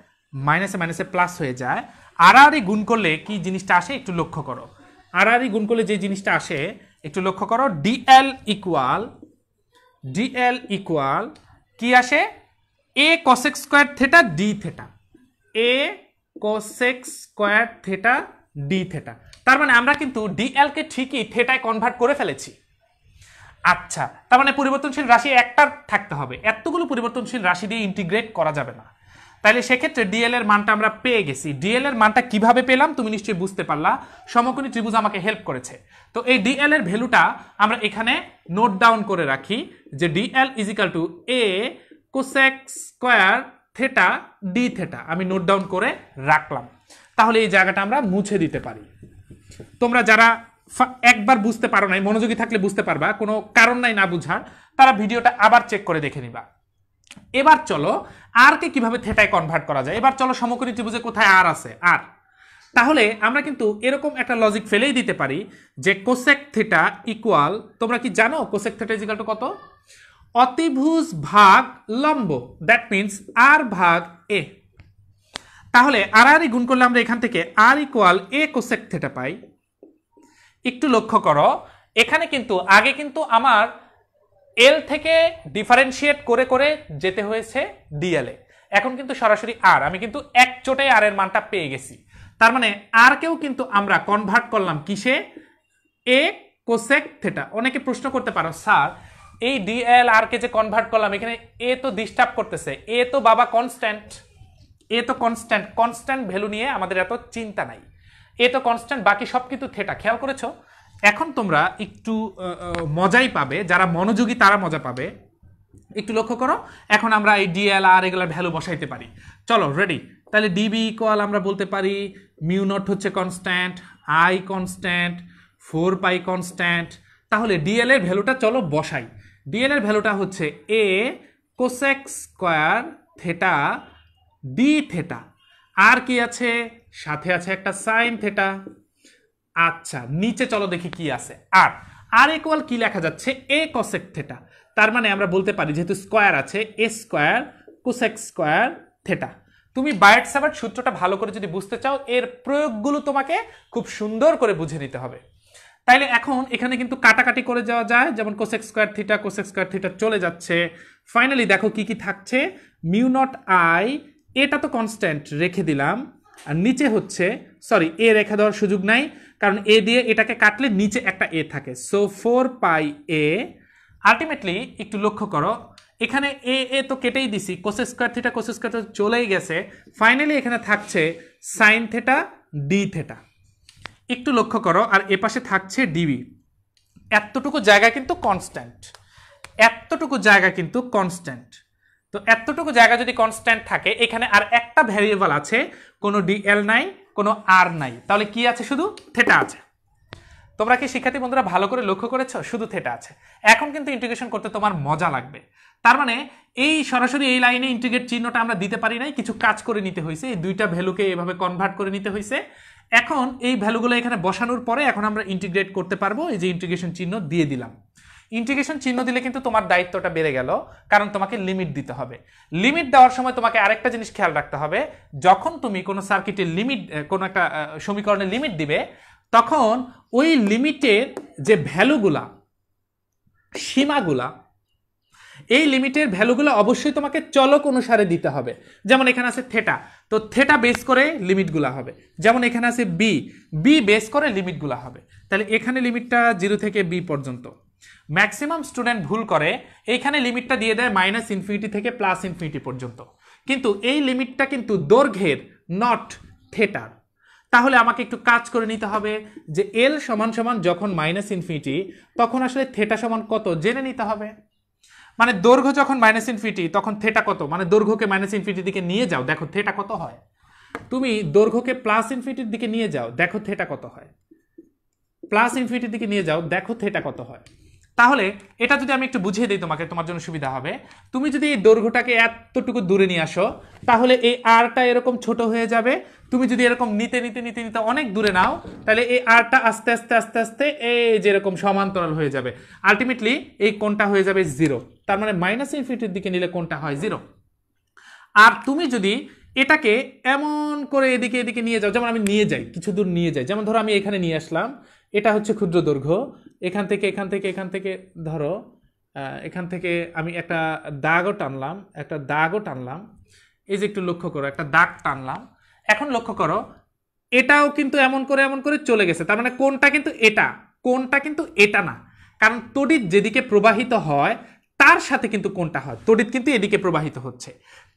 মাইনাসে মাইনাসে প্লাস হয়ে যায় আড়াআড়ি গুণ করলে কি জিনিসটা আসে একটু লক্ষ্য করো আড়াআড়ি গুণ করলে যে জিনিসটা আসে একটু লক্ষ্য করো ডিএল ইকুয়াল ডিএল ইকুয়াল কি আসে a cosec square theta d theta a cosec square theta d theta তার মানে আমরা কিন্তু ডিএলকে ঠিকই থেটায় কনভার্ট করে ফেলেছি আচ্ছা তার মানে পরিবর্তনশীল রাশি একটার থাকতে হবে এতগুলো পরিবর্তনশীল রাশি দিয়ে ইন্টিগ্রেট করা যাবে না তাহলে সেক্ষেত্রে ডিএল এর মানটা আমরা পেয়ে গেছি ডিএল এর মানটা কিভাবে পেলাম তুমি নিশ্চয়ই বুঝতে পারলা সমকোণী ত্রিভুজ আমাকে হেল্প করেছে তো এই ডিএল এর ভ্যালুটা আমরা এখানে নোট ডাউন করে রাখি যে dl equal to a cosec square theta d theta আমি নোট ডাউন করে রাখলাম তাহলে এই জায়গাটা আমরা মুছে দিতে পারি তোমরা যারা একবার বুঝতে পারো নাই মনোযোগী থাকলে বুঝতে পারবা কোনো কারণ নাই না বুঝার তারা ভিডিওটা আবার চেক করে দেখে নিবা এবার চলো আরকে কিভাবে থেটায় কনভার্ট করা যায় এবার চলো সমকরী ত্রিভুজে কোথায় আর আছে আর তাহলে আমরা কিন্তু এরকম একটা লজিক ফেলেই দিতে পারি যে কোসেক থেটা ইকুয়াল তোমরা কি জানো কোসেক থেটা ইজিকাল টু কত অতিভুজ ভাগ লম্ব দ্যাট মিনস আর ভাগ এ তাহলে আর আর গুণ করলে আমরা এখান থেকে r equal a cosec theta পাই একটু লক্ষ্য করো এখানে কিন্তু আগে কিন্তু আমার এল থেকে ডিফারেন্সিয়েট করে করে যেতে হয়েছে ডিএলএ এখন কিন্তু সরাসরি আর আমি কিন্তু এক চোটে আর এর মানটা পেয়ে গেছি তার মানে আরকেও কিন্তু আমরা কনভার্ট করলাম কিসে এ কোসেক থেটা অনেকে প্রশ্ন করতে পারো স্যার এই ডিএল আর কে যে কনভার্ট করলাম এখানে এ তো ডিস্টার্ব করতেছে এ তো বাবা কনস্ট্যান্ট এ তো কনস্ট্যান্ট কনস্ট্যান্ট ভ্যালু নিয়ে আমাদের এত চিন্তা নাই এ তো কনস্ট্যান্ট বাকি সব কিন্তু থেটা খেয়াল করেছো এখন তোমরা একটু মজাই পাবে যারা মনোযোগী তারা মজা পাবে একটু লক্ষ্য করো এখন আমরা এই ডিএল আর এগুলোর ভ্যালু বসাইতে পারি চলো রেডি তাহলে ডিবি ইকুয়াল আমরা বলতে পারি মিউ নট হচ্ছে constant I constant four pi constant তাহলে ডিএল এর ভ্যালুটা চলো বসাই ডিএল এর ভ্যালুটা হচ্ছে a cosec square theta d theta আর কি আছে সাথে আছে একটা সাইন থেটা আচ্ছা নিচে চলো দেখি কি আছে আর আর ইকুয়াল কি লেখা যাচ্ছে এ কসেক থেটা তার মানে আমরা বলতে পারি যেহেতু স্কোয়ার আছে a square cosec square theta তুমি বায়াট সাবাট সূত্রটা ভালো করে যদি বুঝতে চাও এর প্রয়োগগুলো তোমাকে খুব সুন্দর করে বুঝে নিতে হবে তাইলে এখন এখানে কিন্তু কাটাকাটি করে যাওয়া যায় যেমন cosec square theta cosec square theta চলে যাচ্ছে ফাইনালি দেখো কি কি থাকছে মিউ নট আই এটা তো কনস্ট্যান্ট রেখে দিলাম আর নিচে হচ্ছে সরি এ রেখে দেওয়ার সুযোগ নাই কারণ এ দিয়ে এটাকে কাটলে নিচে একটা এ থাকে so four pi a ultimately একটু লক্ষ্য করো এখানে এ এ তো কেটেই দিছি cosec square theta cosec square চলেই গেছে ফাইনালি এখানে থাকছে সাইন থেটা ডি থেটা একটু লক্ষ্য করো আর এপাশে থাকছে ডিবি এতটুকু জায়গা কিন্তু কনস্ট্যান্ট এতটুকু জায়গা কিন্তু কনস্ট্যান্ট তো এতটুকু জায়গা যদি কনস্ট্যান্ট থাকে এখানে আর একটা ভ্যারিয়েবল আছে কোনো ডিএল নাই কোনো আর নাই তাহলে কি আছে শুধু থেটা আছে তোমরা কি শিক্ষার্থী বন্ধুরা ভালো করে লক্ষ্য করেছো শুধু থেটা আছে এখন কিন্তু ইন্টিগ্রেশন করতে তোমার মজা লাগবে তার মানে এই সরাসরি এই লাইনে ইন্টিগ্রেট চিহ্নটা আমরা দিতে পারি নাই কিছু কাজ করে নিতে হয়েছে এই দুইটা ভ্যালুকে এভাবে কনভার্ট করে নিতে হয়েছে এখন এই ভ্যালুগুলো এখানে বসানোর পরে এখন আমরা ইন্টিগ্রেট করতে পারবো এই যে ইন্টিগ্রেশন চিহ্ন দিয়ে দিলাম ইন্টিগ্রেশন চিহ্ন দিলে কিন্তু তোমার দায়িত্বটা বেড়ে গেল কারণ তোমাকে লিমিট দিতে হবে লিমিট দেওয়ার সময় তোমাকে আরেকটা জিনিস খেয়াল রাখতে হবে যখন তুমি কোনো সার্কিটের লিমিট কোনো একটা সমীকরণের লিমিট দিবে তখন ওই লিমিটের যে ভ্যালুগুলা সীমাগুলা এই লিমিটের ভ্যালুগুলো অবশ্যই তোমাকে চলক অনুসারে দিতে হবে যেমন এখানে আছে থেটা তো থেটা বেস করে লিমিটগুলো হবে যেমন এখানে আছে বি বি বেস করে লিমিটগুলো হবে তাহলে এখানে লিমিটটা জিরো থেকে বি পর্যন্ত ম্যাক্সিমাম স্টুডেন্ট ভুল করে এইখানে লিমিটটা দিয়ে দেয় মাইনাস ইনফিনিটি থেকে প্লাস ইনফিনিটি পর্যন্ত কিন্তু এই লিমিটটা কিন্তু দৈর্ঘ্যের নট থেটার তাহলে আমাকে একটু কাজ করে নিতে হবে যে এল সমান সমান যখন মাইনাস ইনফিনিটি তখন আসলে থেটা সমান কত জেনে নিতে হবে মানে দৈর্ঘ্য যখন মাইনাস ইনফিনিটি তখন থেটা কত মানে দৈর্ঘ্যকে মাইনাস ইনফিনিটির দিকে নিয়ে যাও দেখো থেটা কত হয় তুমি দৈর্ঘ্যকে প্লাস ইনফিনিটির দিকে নিয়ে যাও দেখো থেটা কত হয় প্লাস ইনফিনিটির দিকে নিয়ে যাও দেখো থেটা কত হয় তাহলে এটা যদি আমি একটু বুঝিয়ে দিই তোমাকে তোমার জন্য সুবিধা হবে তুমি যদি এই দৈর্ঘ্যটাকে এতটুকু দূরে নিয়ে আসো তাহলে এই আরটা এরকম ছোট হয়ে যাবে তুমি যদি এরকম নিতে নিতে নিতে নিতে অনেক দূরে নাও তাহলে এই আরটা আস্তে আস্তে আস্তে আস্তে এই যেরকম সমান্তরাল হয়ে যাবে আলটিমেটলি এই কোনটা হয়ে যাবে জিরো তার মানে মাইনাস ইনফিনিটির দিকে নিলে কোনটা হয় জিরো আর তুমি যদি এটাকে এমন করে এদিকে এদিকে নিয়ে যাও যেমন আমি নিয়ে যাই কিছু দূর নিয়ে যাই যেমন ধরো আমি এখানে নিয়ে আসলাম এটা হচ্ছে ক্ষুদ্র দৈর্ঘ্য এখান থেকে এখান থেকে এখান থেকে ধরো এখান থেকে আমি একটা দাগও টানলাম একটা দাগও টানলাম এই যে একটু লক্ষ্য করো একটা দাগ টানলাম এখন লক্ষ্য করো এটাও কিন্তু এমন করে এমন করে চলে গেছে তার মানে কোনটা কিন্তু এটা কোনটা কিন্তু এটা না কারণ তড়িৎ যেদিকে প্রবাহিত হয় তার সাথে কিন্তু কোনটা হয় তড়িৎ কিন্তু এদিকে প্রবাহিত হচ্ছে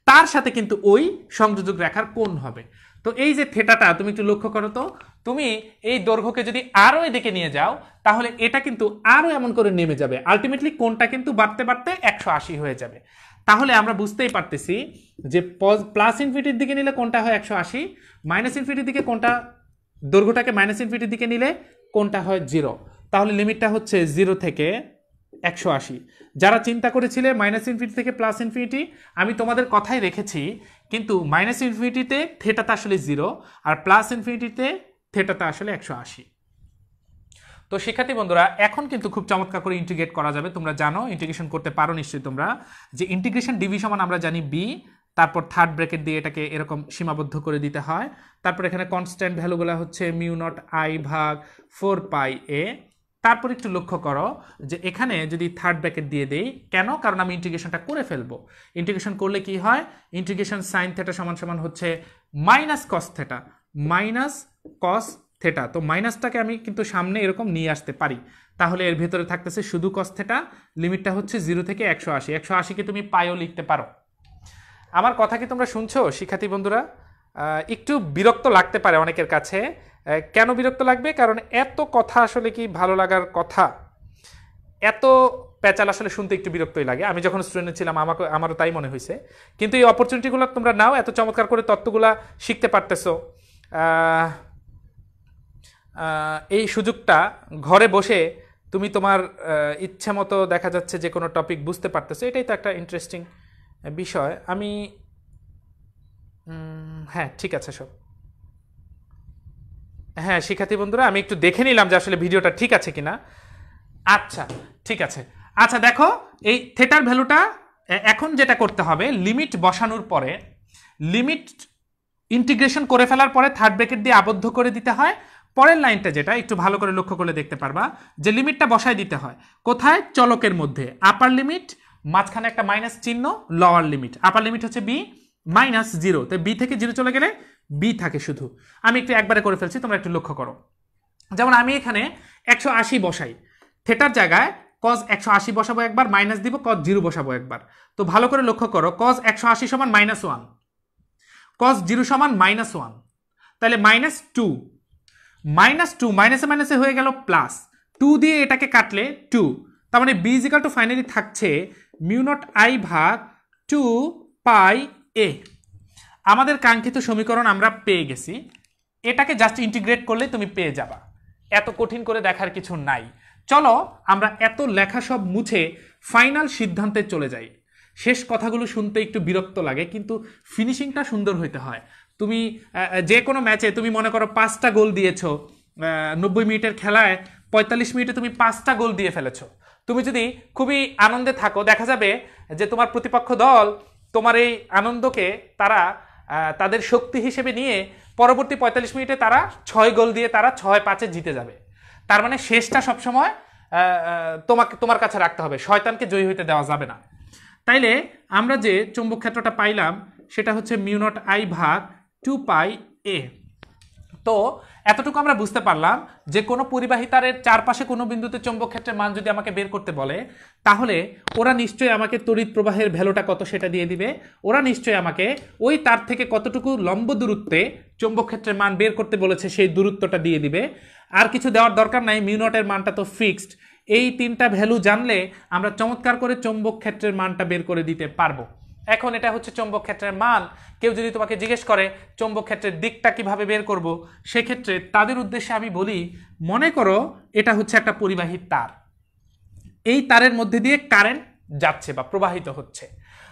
তার সাথে কিন্তু ওই সংযোজক রেখার কোন হবে তো এই যে থেটাটা তুমি একটু লক্ষ্য করো তো তুমি এই দৈর্ঘ্যকে যদি আরও এদিকে নিয়ে যাও তাহলে এটা কিন্তু আরও এমন করে নেমে যাবে আলটিমেটলি কোনটা কিন্তু বাড়তে বাড়তে একশো হয়ে যাবে তাহলে আমরা বুঝতেই পারতেছি যে প্লাস ইনফিনিটির দিকে নিলে কোনটা হয় একশো আশি মাইনাস ইনফিনিটির দিকে কোনটা দৈর্ঘ্যটাকে মাইনাস ইনফিনিটির দিকে নিলে কোনটা হয় জিরো তাহলে লিমিটটা হচ্ছে জিরো থেকে একশো আশি যারা চিন্তা করেছিলে মাইনাস ইনফিনিটি থেকে প্লাস ইনফিনিটি আমি তোমাদের কথাই রেখেছি কিন্তু মাইনাস ইনফিনিটিতে থেটাটা আসলে জিরো আর প্লাস ইনফিনিটিতে থেটাটা আসলে একশো আশি তো শিক্ষার্থী বন্ধুরা এখন কিন্তু খুব চমৎকার করে ইন্টিগ্রেট করা যাবে তোমরা জানো ইন্টিগ্রেশন করতে পারো নিশ্চয়ই তোমরা যে ইন্টিগ্রেশন ডিভি সমান আমরা জানি বি তারপর থার্ড ব্রেকেট দিয়ে এটাকে এরকম সীমাবদ্ধ করে দিতে হয় তারপর এখানে কনস্ট্যান্ট ভ্যালুগুলো হচ্ছে মিউ নট আই ভাগ ফোর পাই এ তারপর একটু লক্ষ্য করো যে এখানে যদি থার্ড ব্র্যাকেট দিয়ে দেই কেন কারণ আমি ইন্টিগ্রেশনটা করে ফেলবো ইন্টিগ্রেশন করলে কি হয় ইন্টিগ্রেশন সাইন থেটা সমান সমান হচ্ছে minus cos theta minus cos theta তো মাইনাসটাকে আমি কিন্তু সামনে এরকম নিয়ে আসতে পারি তাহলে এর ভেতরে থাকতেছে শুধু কস থেটা লিমিটটা হচ্ছে জিরো থেকে একশো আশি একশো আশিকে তুমি পায়ও লিখতে পারো আমার কথা কি তোমরা শুনছো শিক্ষার্থী বন্ধুরা একটু বিরক্ত লাগতে পারে অনেকের কাছে কেন বিরক্ত লাগবে কারণ এত কথা আসলে কি ভালো লাগার কথা এত প্যাচাল আসলে শুনতে একটু বিরক্তই লাগে আমি যখন স্টুডেন্ট ছিলাম আমাকে আমারও তাই মনে হয়েছে কিন্তু এই অপরচুনিটিগুলো তোমরা নাও এত চমৎকার করে তত্ত্বগুলা শিখতে পারতেছো এই সুযোগটা ঘরে বসে তুমি তোমার ইচ্ছে মতো দেখা যাচ্ছে যে কোনো টপিক বুঝতে পারতেছো এটাই তো একটা ইন্টারেস্টিং বিষয় আমি হ্যাঁ ঠিক আছে সব হ্যাঁ শিক্ষার্থী বন্ধুরা আমি একটু দেখে নিলাম যে আসলে ভিডিওটা ঠিক আছে কিনা আচ্ছা ঠিক আছে আচ্ছা দেখো এই থেটার ভ্যালুটা এখন যেটা করতে হবে লিমিট বসানোর পরে লিমিট ইন্টিগ্রেশন করে ফেলার পরে থার্ড ব্রেকেট দিয়ে আবদ্ধ করে দিতে হয় পরের লাইনটা যেটা একটু ভালো করে লক্ষ্য করলে দেখতে পারবা যে লিমিটটা বসায় দিতে হয় কোথায় চলকের মধ্যে আপার লিমিট মাঝখানে একটা মাইনাস চিহ্ন লোয়ার লিমিট আপার লিমিট হচ্ছে বি মাইনাস জিরো তো বি থেকে জিরো চলে গেলে বি থাকে শুধু আমি একটু একবারে করে ফেলছি তোমরা একটু লক্ষ্য করো যেমন আমি এখানে একশো আশি বসাই থেটার জায়গায় কজ একশো আশি বসাবো একবার মাইনাস দিব কজ জিরো বসাবো একবার তো ভালো করে লক্ষ্য করো কজ একশো আশি সমান মাইনাস ওয়ান কজ জিরো সমান মাইনাস ওয়ান তাহলে মাইনাস টু মাইনাস টু মাইনাসে মাইনাসে হয়ে গেল প্লাস টু দিয়ে এটাকে কাটলে টু তার মানে বি ইজিক্যাল টু ফাইনালি থাকছে মিউনট আই ভাগ টু পাই এ আমাদের কাঙ্ক্ষিত সমীকরণ আমরা পেয়ে গেছি এটাকে জাস্ট ইন্টিগ্রেট করলে তুমি পেয়ে যাবা এত কঠিন করে দেখার কিছু নাই চলো আমরা এত লেখা সব মুছে ফাইনাল সিদ্ধান্তে চলে যাই শেষ কথাগুলো শুনতে একটু বিরক্ত লাগে কিন্তু ফিনিশিংটা সুন্দর হইতে হয় তুমি যে কোনো ম্যাচে তুমি মনে করো পাঁচটা গোল দিয়েছ নব্বই মিনিটের খেলায় পঁয়তাল্লিশ মিনিটে তুমি পাঁচটা গোল দিয়ে ফেলেছো তুমি যদি খুবই আনন্দে থাকো দেখা যাবে যে তোমার প্রতিপক্ষ দল তোমার এই আনন্দকে তারা তাদের শক্তি হিসেবে নিয়ে পরবর্তী পঁয়তাল্লিশ মিনিটে তারা ছয় গোল দিয়ে তারা ছয় পাঁচে জিতে যাবে তার মানে শেষটা সবসময় তোমাকে তোমার কাছে রাখতে হবে শয়তানকে জয়ী হইতে দেওয়া যাবে না তাইলে আমরা যে চুম্বক ক্ষেত্রটা পাইলাম সেটা হচ্ছে মিউনট আই ভাগ টু পাই এ তো এতটুকু আমরা বুঝতে পারলাম যে কোনো পরিবাহিতারের চারপাশে কোনো বিন্দুতে চৌম্বক ক্ষেত্রের মান যদি আমাকে বের করতে বলে তাহলে ওরা নিশ্চয়ই আমাকে তড়িৎ প্রবাহের ভ্যালুটা কত সেটা দিয়ে দিবে ওরা নিশ্চয়ই আমাকে ওই তার থেকে কতটুকু লম্ব দূরত্বে চৌম্বক ক্ষেত্রের মান বের করতে বলেছে সেই দূরত্বটা দিয়ে দিবে আর কিছু দেওয়ার দরকার নাই মিউনটের মানটা তো ফিক্সড এই তিনটা ভ্যালু জানলে আমরা চমৎকার করে চৌম্বক ক্ষেত্রের মানটা বের করে দিতে পারবো এখন এটা হচ্ছে চৌম্বক ক্ষেত্রের মান কেউ যদি তোমাকে জিজ্ঞেস করে চৌম্বক ক্ষেত্রের দিকটা কিভাবে বের করব সেক্ষেত্রে তাদের উদ্দেশ্যে আমি বলি মনে করো এটা হচ্ছে একটা পরিবাহী তার এই তারের মধ্যে দিয়ে কারেন্ট যাচ্ছে বা প্রবাহিত হচ্ছে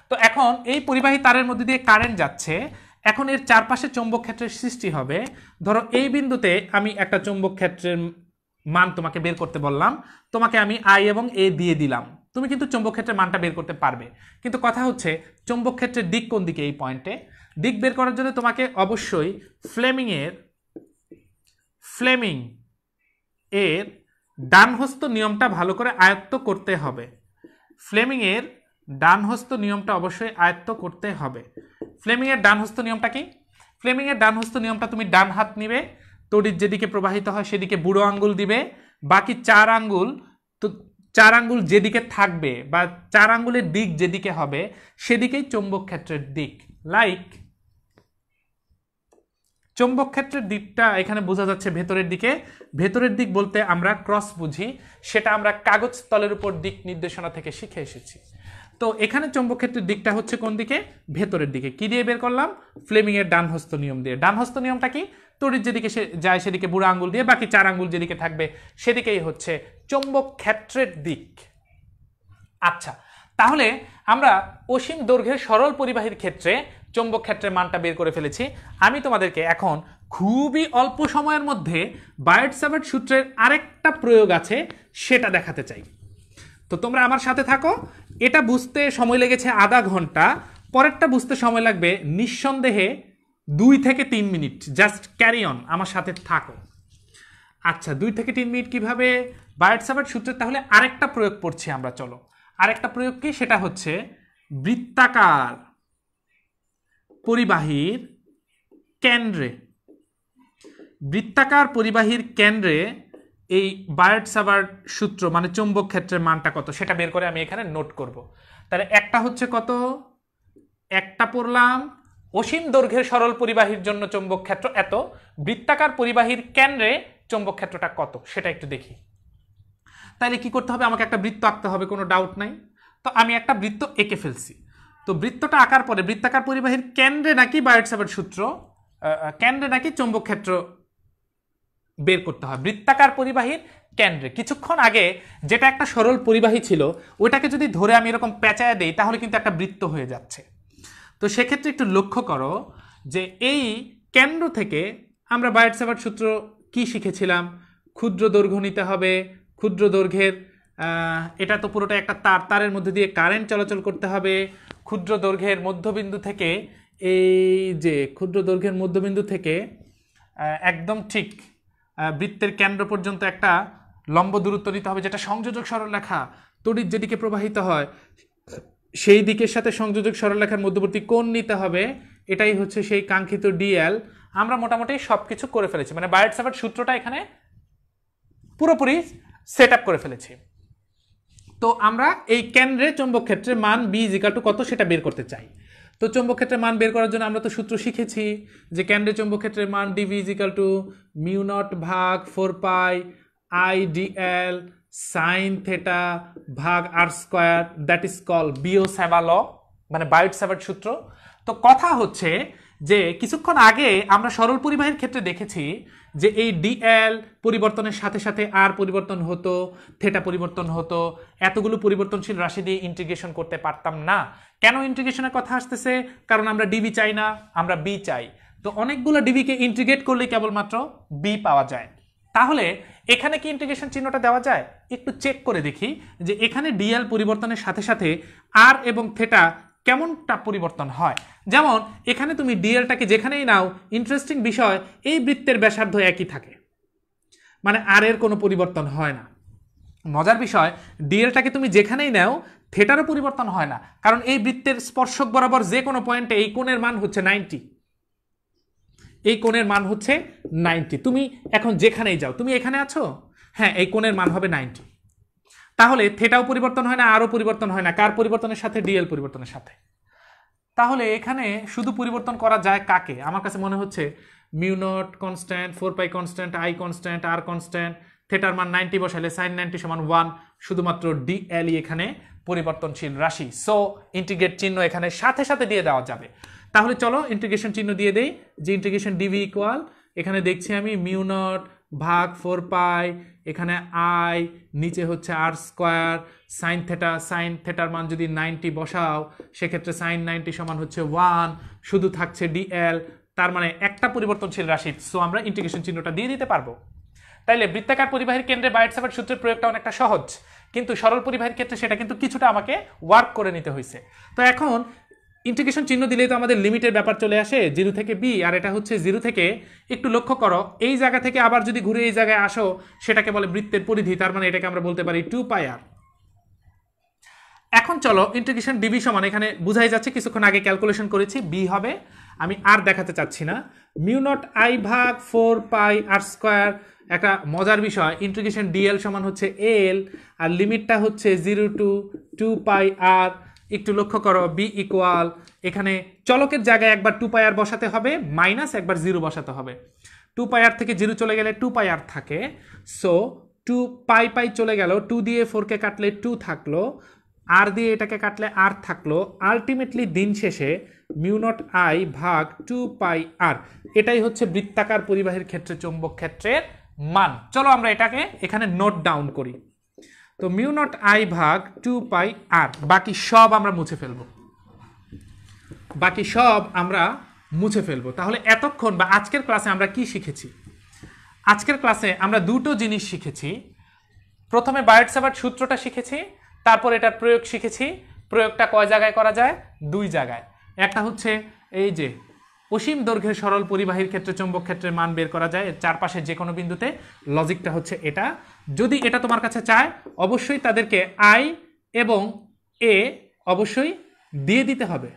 তো এখন এই পরিবাহী তারের মধ্যে দিয়ে কারেন্ট যাচ্ছে এখন এর চারপাশে চৌম্বক ক্ষেত্রের সৃষ্টি হবে ধরো এই বিন্দুতে আমি একটা চৌম্বক ক্ষেত্রের মান তোমাকে বের করতে বললাম তোমাকে আমি আই এবং এ দিয়ে দিলাম তুমি কিন্তু চৌম্বক ক্ষেত্রের মানটা বের করতে পারবে কিন্তু কথা হচ্ছে চৌম্বক ক্ষেত্রের দিক কোন দিকে এই পয়েন্টে দিক বের করার জন্য তোমাকে অবশ্যই ফ্লেমিংয়ের ফ্লেমিং এর ডানহস্ত নিয়মটা ভালো করে আয়ত্ত করতে হবে ফ্লেমিংয়ের ডানহস্ত নিয়মটা অবশ্যই আয়ত্ত করতে হবে ফ্লেমিংয়ের ডানহস্ত নিয়মটা কি ফ্লেমিংয়ের ডানহস্ত নিয়মটা তুমি ডান হাত নিবে তড়িৎ যেদিকে প্রবাহিত হয় সেদিকে বুড়ো আঙ্গুল দিবে বাকি চার আঙ্গুল চার আঙ্গুল যেদিকে থাকবে বা চার আঙ্গুলের দিক যেদিকে হবে সেদিকেই চৌম্বক ক্ষেত্রের দিক লাইক চৌম্বক ক্ষেত্রের দিকটা এখানে বোঝা যাচ্ছে ভেতরের দিকে ভেতরের দিক বলতে আমরা ক্রস বুঝি সেটা আমরা কাগজ তলের উপর দিক নির্দেশনা থেকে শিখে এসেছি তো এখানে চৌম্বক ক্ষেত্রের দিকটা হচ্ছে কোন দিকে ভেতরের দিকে কি দিয়ে বের করলাম ফ্লেমিংয়ের হস্ত নিয়ম দিয়ে ডান হস্ত নিয়মটা কি তড়িৎ যেদিকে সে যায় সেদিকে বুড়া আঙ্গুল দিয়ে বাকি চার আঙ্গুল যেদিকে থাকবে সেদিকেই হচ্ছে চৌম্বক ক্ষেত্রের দিক আচ্ছা তাহলে আমরা অসীম দৈর্ঘ্যের সরল পরিবাহীর ক্ষেত্রে চৌম্বক ক্ষেত্রের মানটা বের করে ফেলেছি আমি তোমাদেরকে এখন খুবই অল্প সময়ের মধ্যে বায়োট সূত্রের আরেকটা প্রয়োগ আছে সেটা দেখাতে চাই তো তোমরা আমার সাথে থাকো এটা বুঝতে সময় লেগেছে আধা ঘন্টা পরেরটা বুঝতে সময় লাগবে নিঃসন্দেহে দুই থেকে তিন মিনিট জাস্ট ক্যারি অন আমার সাথে থাকো আচ্ছা দুই থেকে তিন মিনিট কিভাবে বায়াট সাবার সূত্রে তাহলে আরেকটা প্রয়োগ পড়ছি আমরা চলো আরেকটা প্রয়োগ কি সেটা হচ্ছে বৃত্তাকার পরিবাহীর কেন্দ্রে বৃত্তাকার পরিবাহীর কেন্দ্রে এই বায়াট সাবার সূত্র মানে চৌম্বক ক্ষেত্রের মানটা কত সেটা বের করে আমি এখানে নোট করব তাহলে একটা হচ্ছে কত একটা পড়লাম অসীম দৈর্ঘ্যের সরল পরিবাহীর জন্য চৌম্বক ক্ষেত্র এত বৃত্তাকার পরিবাহীর কেন্দ্রে চৌম্বক ক্ষেত্রটা কত সেটা একটু দেখি তাহলে কি করতে হবে আমাকে একটা বৃত্ত আঁকতে হবে কোনো ডাউট নাই তো আমি একটা বৃত্ত এঁকে ফেলছি তো বৃত্তটা আঁকার পরে বৃত্তাকার পরিবাহীর কেন্দ্রে নাকি বায়োটসাবের সূত্র কেন্দ্রে নাকি চৌম্বক ক্ষেত্র বের করতে হয় বৃত্তাকার পরিবাহীর কেন্দ্রে কিছুক্ষণ আগে যেটা একটা সরল পরিবাহী ছিল ওটাকে যদি ধরে আমি এরকম পেঁচায় দিই তাহলে কিন্তু একটা বৃত্ত হয়ে যাচ্ছে তো সেক্ষেত্রে একটু লক্ষ্য করো যে এই কেন্দ্র থেকে আমরা বায়োটসেভার সূত্র কি শিখেছিলাম ক্ষুদ্র দৈর্ঘ্য নিতে হবে ক্ষুদ্র দৈর্ঘ্যের এটা তো পুরোটা একটা তার তারের মধ্যে দিয়ে কারেন্ট চলাচল করতে হবে ক্ষুদ্র দৈর্ঘ্যের মধ্যবিন্দু থেকে এই যে ক্ষুদ্র দৈর্ঘ্যের মধ্যবিন্দু থেকে একদম ঠিক বৃত্তের কেন্দ্র পর্যন্ত একটা লম্ব দূরত্ব নিতে হবে যেটা সংযোজক সরল লেখা তড়িৎ যেদিকে প্রবাহিত হয় সেই দিকের সাথে সংযোজক সরলরেখার মধ্যবর্তী কোণ নিতে হবে এটাই হচ্ছে সেই কাঙ্ক্ষিত ডিএল আমরা মোটামুটি সব কিছু করে ফেলেছি মানে বায়োট সূত্রটা এখানে পুরোপুরি সেট করে ফেলেছি তো আমরা এই কেন্দ্রে চৌম্বক ক্ষেত্রের মান বি জিকাল টু কত সেটা বের করতে চাই তো চৌম্বক ক্ষেত্রের মান বের করার জন্য আমরা তো সূত্র শিখেছি যে কেন্দ্রে চৌম্বক ক্ষেত্রের মান ডিভি ইজিক্যাল টু মিউনট ভাগ four pi I D L sine theta ভাগ r square that is call Biot law মানে বায়োট স্যাভার সূত্র তো কথা হচ্ছে যে কিছুক্ষণ আগে আমরা সরল পরিবাহীর ক্ষেত্রে দেখেছি যে এই ডিএল পরিবর্তনের সাথে সাথে আর পরিবর্তন হতো থেটা পরিবর্তন হতো এতগুলো পরিবর্তনশীল রাশি দিয়ে ইন্টিগ্রেশন করতে পারতাম না কেন ইন্টিগ্রেশনের কথা আসতেছে কারণ আমরা ডিবি চাই না আমরা বি চাই তো অনেকগুলো ডিবিকে ইন্টিগ্রেট করলে কেবলমাত্র বি পাওয়া যায় তাহলে এখানে কি ইন্টিগ্রেশন চিহ্নটা দেওয়া যায় একটু চেক করে দেখি যে এখানে ডিএল পরিবর্তনের সাথে সাথে আর এবং থেটা কেমনটা পরিবর্তন হয় যেমন এখানে তুমি ডিএলটাকে যেখানেই নাও ইন্টারেস্টিং বিষয় এই বৃত্তের ব্যাসার্ধ একই থাকে মানে আর এর কোনো পরিবর্তন হয় না মজার বিষয় ডিএলটাকে তুমি যেখানেই নাও থেটারও পরিবর্তন হয় না কারণ এই বৃত্তের স্পর্শক বরাবর যে কোনো পয়েন্টে এই কোণের মান হচ্ছে নাইনটি এই কোণের মান হচ্ছে নাইনটি তুমি এখন যেখানেই যাও তুমি এখানে আছো হ্যাঁ এই কোণের মান হবে নাইনটি তাহলে থেটাও পরিবর্তন হয় না আরও পরিবর্তন হয় না কার পরিবর্তনের সাথে ডিএল পরিবর্তনের সাথে তাহলে এখানে শুধু পরিবর্তন করা যায় কাকে আমার কাছে মনে হচ্ছে mu nought constant four pi constant I constant r constant থেটার মান নাইনটি বসাইলে সাইন নাইনটি সমান ওয়ান শুধুমাত্র ডিএলই এখানে পরিবর্তনশীল রাশি সো ইন্টিগ্রেট চিহ্ন এখানে সাথে সাথে দিয়ে দেওয়া যাবে তাহলে চলো ইন্টিগ্রেশন চিহ্ন দিয়ে দেই যে ইন্টিগ্রেশন ডিভি ইকুয়াল এখানে দেখছি আমি মিউ নট ভাগ ফোর পাই এখানে আই নিচে হচ্ছে r square sine theta sine থেটার মান যদি নাইনটি বসাও সেক্ষেত্রে সাইন নাইনটি সমান হচ্ছে ওয়ান শুধু থাকছে ডিএল তার মানে একটা পরিবর্তনশীল রাশি সো আমরা ইন্টিগ্রেশন চিহ্নটা দিয়ে দিতে পারবো তাইলে বৃত্তাকার পরিবাহীর কেন্দ্রে বায়োটসাফার সূত্রের প্রয়োগটা অনেকটা সহজ কিন্তু সরল পরিবাহীর ক্ষেত্রে সেটা কিন্তু কিছুটা আমাকে ওয়ার্ক করে নিতে হয়েছে তো এখন ইন্টিগ্রেশন চিহ্ন দিলেই তো আমাদের লিমিটের ব্যাপার চলে আসে জিরো থেকে বি আর এটা হচ্ছে জিরো থেকে একটু লক্ষ্য করো এই জায়গা থেকে আবার যদি ঘুরে এই জায়গায় আসো সেটাকে বলে বৃত্তের পরিধি তার মানে এটাকে আমরা বলতে পারি টু পাই আর এখন চলো ইন্টিগ্রেশন ডিবি সমান এখানে বুঝাই যাচ্ছে কিছুক্ষণ আগে ক্যালকুলেশন করেছি বি হবে আমি আর দেখাতে চাচ্ছি না মিউ নট আই ভাগ ফোর পাই আর স্কোয়ার একটা মজার বিষয় ইন্টিগ্রেশন ডিএল সমান হচ্ছে এল আর লিমিটটা হচ্ছে জিরো টু টু পাই আর একটু লক্ষ্য করো বি ইকুয়াল এখানে চলকের জায়গায় একবার টু পায়ার বসাতে হবে মাইনাস একবার জিরো বসাতে হবে টু পায়ার থেকে জিরো চলে গেলে টু পায়ার থাকে সো টু পাই পাই চলে গেল টু দিয়ে ফোরকে কাটলে টু থাকলো আর দিয়ে এটাকে কাটলে আর থাকলো আলটিমেটলি দিন শেষে মিউনট আই ভাগ টু পাই আর এটাই হচ্ছে বৃত্তাকার পরিবাহীর ক্ষেত্রে চৌম্বক ক্ষেত্রের মান চলো আমরা এটাকে এখানে নোট ডাউন করি তো মিউ নট আই ভাগ টু পাই আর বাকি সব আমরা মুছে ফেলব বাকি সব আমরা মুছে ফেলবো তাহলে এতক্ষণ বা আজকের ক্লাসে আমরা কি শিখেছি আজকের ক্লাসে আমরা দুটো জিনিস শিখেছি প্রথমে বায়োট সাবাট সূত্রটা শিখেছি তারপর এটার প্রয়োগ শিখেছি প্রয়োগটা কয় জায়গায় করা যায় দুই জায়গায় একটা হচ্ছে এই যে অসীম দৈর্ঘ্যের সরল পরিবাহীর ক্ষেত্রে চৌম্বক ক্ষেত্রের মান বের করা যায় চারপাশে যে কোনো বিন্দুতে লজিকটা হচ্ছে এটা যদি এটা তোমার কাছে চায় অবশ্যই তাদেরকে আই এবং এ অবশ্যই দিয়ে দিতে হবে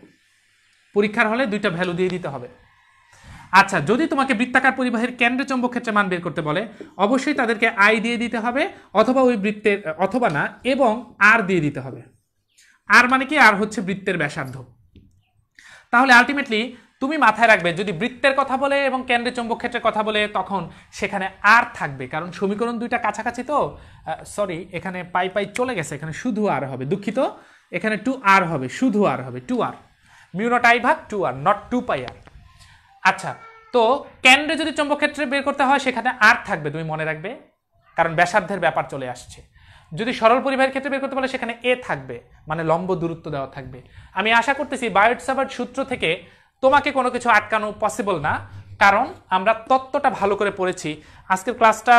পরীক্ষার হলে দুইটা ভ্যালু দিয়ে দিতে হবে আচ্ছা যদি তোমাকে বৃত্তাকার পরিবাহীর কেন্দ্রে চৌম্বক ক্ষেত্রে মান বের করতে বলে অবশ্যই তাদেরকে আই দিয়ে দিতে হবে অথবা ওই বৃত্তের অথবা না এবং আর দিয়ে দিতে হবে আর মানে কি আর হচ্ছে বৃত্তের ব্যাসার্ধ তাহলে আলটিমেটলি তুমি মাথায় রাখবে যদি বৃত্তের কথা বলে এবং কেন্দ্রের চৌম্বক ক্ষেত্রের কথা বলে তখন সেখানে আর থাকবে কারণ সমীকরণ দুইটা কাছাকাছি তো সরি এখানে পাই পাই চলে গেছে এখানে শুধু আর হবে দুঃখিত এখানে টু আর হবে শুধু আর হবে টু আর মিউনট আই ভাগ two r nought two pi r আচ্ছা তো কেন্দ্রে যদি চৌম্বক ক্ষেত্রে বের করতে হয় সেখানে আর থাকবে তুমি মনে রাখবে কারণ ব্যাসার্ধের ব্যাপার চলে আসছে যদি সরল পরিবাহের ক্ষেত্রে বের করতে বলে সেখানে এ থাকবে মানে লম্ব দূরত্ব দেওয়া থাকবে আমি আশা করতেছি বায়োটসাবার সূত্র থেকে তোমাকে কোনো কিছু আটকানো পসিবল না কারণ আমরা তত্ত্বটা ভালো করে পড়েছি আজকের ক্লাসটা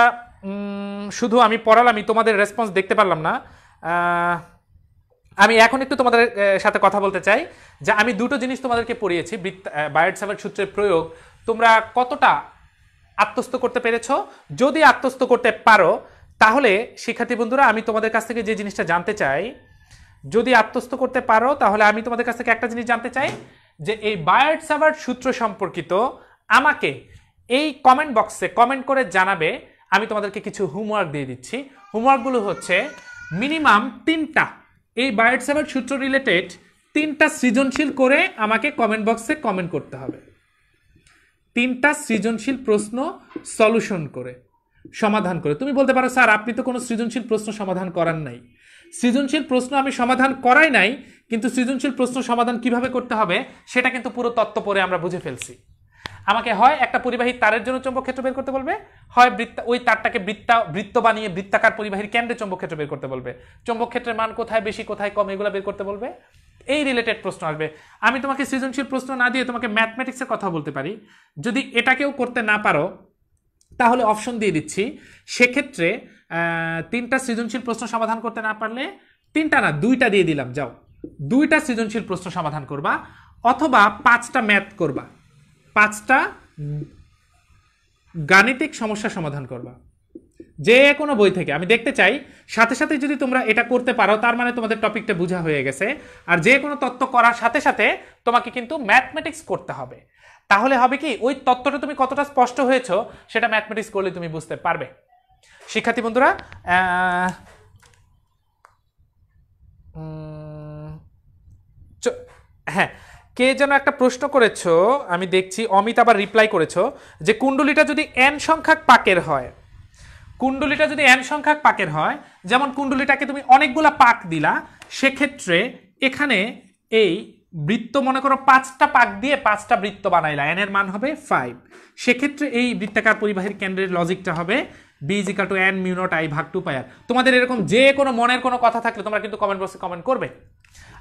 শুধু আমি পড়ালামই তোমাদের রেসপন্স দেখতে পারলাম না আমি এখন একটু তোমাদের সাথে কথা বলতে চাই যে আমি দুটো জিনিস তোমাদেরকে পড়িয়েছি বায়োড সাভার সূত্রের প্রয়োগ তোমরা কতটা আত্মস্থ করতে পেরেছ যদি আত্মস্থ করতে পারো তাহলে শিক্ষার্থী বন্ধুরা আমি তোমাদের কাছ থেকে যে জিনিসটা জানতে চাই যদি আত্মস্থ করতে পারো তাহলে আমি তোমাদের কাছ থেকে একটা জিনিস জানতে চাই যে এই বায়ার্ড সাভার সূত্র সম্পর্কিত আমাকে এই কমেন্ট বক্সে কমেন্ট করে জানাবে আমি তোমাদেরকে কিছু হোমওয়ার্ক দিয়ে দিচ্ছি হোমওয়ার্কগুলো হচ্ছে মিনিমাম তিনটা এই বায়ার্ড সাভার সূত্র রিলেটেড তিনটা সৃজনশীল করে আমাকে কমেন্ট বক্সে কমেন্ট করতে হবে তিনটা সৃজনশীল প্রশ্ন সলিউশন করে সমাধান করে তুমি বলতে পারো স্যার আপনি তো কোনো সৃজনশীল প্রশ্ন সমাধান করার নাই সৃজনশীল প্রশ্ন আমি সমাধান করাই নাই কিন্তু সৃজনশীল প্রশ্ন সমাধান কিভাবে করতে হবে সেটা কিন্তু পুরো তত্ত্ব পরে আমরা বুঝে ফেলছি আমাকে হয় একটা পরিবাহী তারের জন্য চৌম্বক ক্ষেত্র বের করতে বলবে হয় বৃত্তা ওই তারটাকে বৃত্তা বৃত্ত বানিয়ে বৃত্তাকার পরিবাহীর কেন্দ্রে চৌম্বক ক্ষেত্র বের করতে বলবে চৌম্বক ক্ষেত্রের মান কোথায় বেশি কোথায় কম এগুলো বের করতে বলবে এই রিলেটেড প্রশ্ন আসবে আমি তোমাকে সৃজনশীল প্রশ্ন না দিয়ে তোমাকে ম্যাথমেটিক্সের কথা বলতে পারি যদি এটাকেও করতে না পারো তাহলে অপশন দিয়ে দিচ্ছি সেক্ষেত্রে তিনটা সৃজনশীল প্রশ্ন সমাধান করতে না পারলে তিনটা না দুইটা দিয়ে দিলাম যাও দুইটা সৃজনশীল প্রশ্ন সমাধান করবা অথবা পাঁচটা ম্যাথ করবা পাঁচটা গাণিতিক সমস্যা সমাধান করবা যে কোনো বই থেকে আমি দেখতে চাই সাথে সাথে যদি তোমরা এটা করতে পারো তার মানে তোমাদের টপিকটা বোঝা হয়ে গেছে আর যে কোনো তত্ত্ব করার সাথে সাথে তোমাকে কিন্তু ম্যাথমেটিক্স করতে হবে তাহলে হবে কি ওই তত্ত্বটা তুমি কতটা স্পষ্ট হয়েছো সেটা ম্যাথমেটিক্স করলে তুমি বুঝতে পারবে শিক্ষার্থী বন্ধুরা হ্যাঁ কে যেন একটা প্রশ্ন করেছ আমি দেখছি অমিত আবার রিপ্লাই করেছো যে কুণ্ডলিটা যদি এন সংখ্যক পাকের হয় কুণ্ডলিটা যদি এন সংখ্যক পাকের হয় যেমন কুণ্ডলিটাকে তুমি অনেকগুলা পাক দিলা সেক্ষেত্রে এখানে এই বৃত্ত মনে করো পাঁচটা পাক দিয়ে পাঁচটা বৃত্ত বানাইলা এন এর মান হবে ফাইভ সেক্ষেত্রে এই বৃত্তাকার পরিবাহীর কেন্দ্রের লজিকটা হবে b equal to n mu nought I ভাগ টু পায়ার তোমাদের এরকম যে কোনো মনের কোনো কথা থাকলে তোমরা কিন্তু কমেন্ট বক্সে কমেন্ট করবে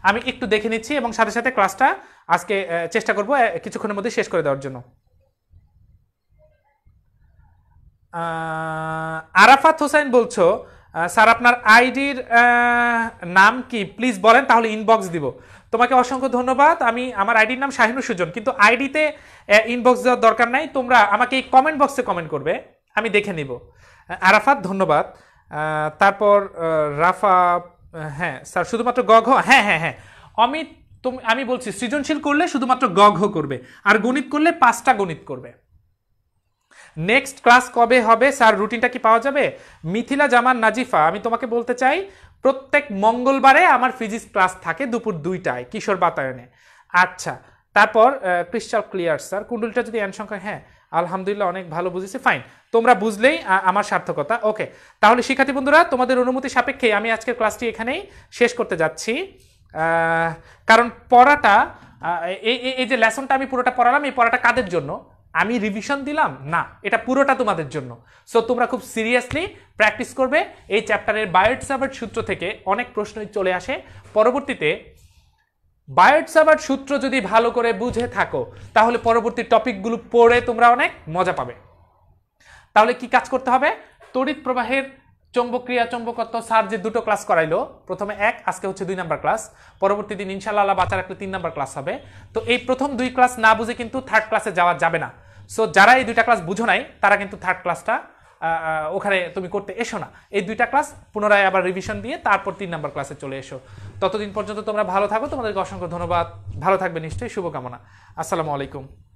আমি একটু দেখে নিচ্ছি এবং সাথে সাথে ক্লাসটা আজকে চেষ্টা করব কিছুক্ষণের মধ্যে শেষ করে দেওয়ার জন্য আরাফাত হোসেন বলছো স্যার আপনার আইডির নাম কি প্লিজ বলেন তাহলে ইনবক্স দিব তোমাকে অসংখ্য ধন্যবাদ আমি আমার আইডির নাম শাহিনুর সুজন কিন্তু আইডিতে ইনবক্স দেওয়ার দরকার নাই তোমরা আমাকে এই কমেন্ট বক্সে কমেন্ট করবে আমি দেখে নিব আরাফাত ধন্যবাদ তারপর রাফা হ্যাঁ স্যার শুধুমাত্র গঘ হ্যাঁ হ্যাঁ হ্যাঁ অমিত তুমি আমি বলছি সৃজনশীল করলে শুধুমাত্র গঘ করবে আর গণিত করলে পাঁচটা গণিত করবে নেক্সট ক্লাস কবে হবে স্যার রুটিনটা কি পাওয়া যাবে মিথিলা জামান নাজিফা আমি তোমাকে বলতে চাই প্রত্যেক মঙ্গলবারে আমার ফিজিক্স ক্লাস থাকে দুপুর দুইটায় কিশোর বাতায়নে আচ্ছা তারপর ক্রিস্টাল ক্লিয়ার স্যার কুণ্ডুলটা যদি অ্যান সংখ্যা হ্যাঁ আলহামদুলিল্লাহ অনেক ভালো বুঝেছি ফাইন তোমরা বুঝলেই আমার সার্থকতা ওকে তাহলে শিক্ষার্থী বন্ধুরা তোমাদের অনুমতি সাপেক্ষে আমি আজকের ক্লাসটি এখানেই শেষ করতে যাচ্ছি কারণ পড়াটা এই যে লেসনটা আমি পুরোটা পড়ালাম এই পড়াটা কাদের জন্য আমি রিভিশন দিলাম না এটা পুরোটা তোমাদের জন্য সো তোমরা খুব সিরিয়াসলি প্র্যাকটিস করবে এই চ্যাপ্টারের বায়োট সূত্র থেকে অনেক প্রশ্নই চলে আসে পরবর্তীতে বায়োট সাভার্ট সূত্র যদি ভালো করে বুঝে থাকো তাহলে পরবর্তী টপিকগুলো পড়ে তোমরা অনেক মজা পাবে তাহলে কি কাজ করতে হবে তড়িৎ প্রবাহের চম্বক্রিয়া চম্বকত্ব স্যার যে দুটো ক্লাস করাইলো প্রথমে এক আজকে হচ্ছে দুই নাম্বার ক্লাস পরবর্তী দিন ইনশাল্লাহ বাচ্চা রাখলে তিন নাম্বার ক্লাস হবে তো এই প্রথম দুই ক্লাস না বুঝে কিন্তু থার্ড ক্লাসে যাওয়া যাবে না সো যারা এই দুইটা ক্লাস বুঝো নাই তারা কিন্তু থার্ড ক্লাসটা ওখানে তুমি করতে এসো না এই দুইটা ক্লাস পুনরায় আবার রিভিশন দিয়ে তারপর তিন নম্বর ক্লাসে চলে এসো ততদিন পর্যন্ত তোমরা ভালো থাকো তোমাদেরকে অসংখ্য ধন্যবাদ ভালো থাকবে নিশ্চয়ই শুভকামনা আসসালামু আলাইকুম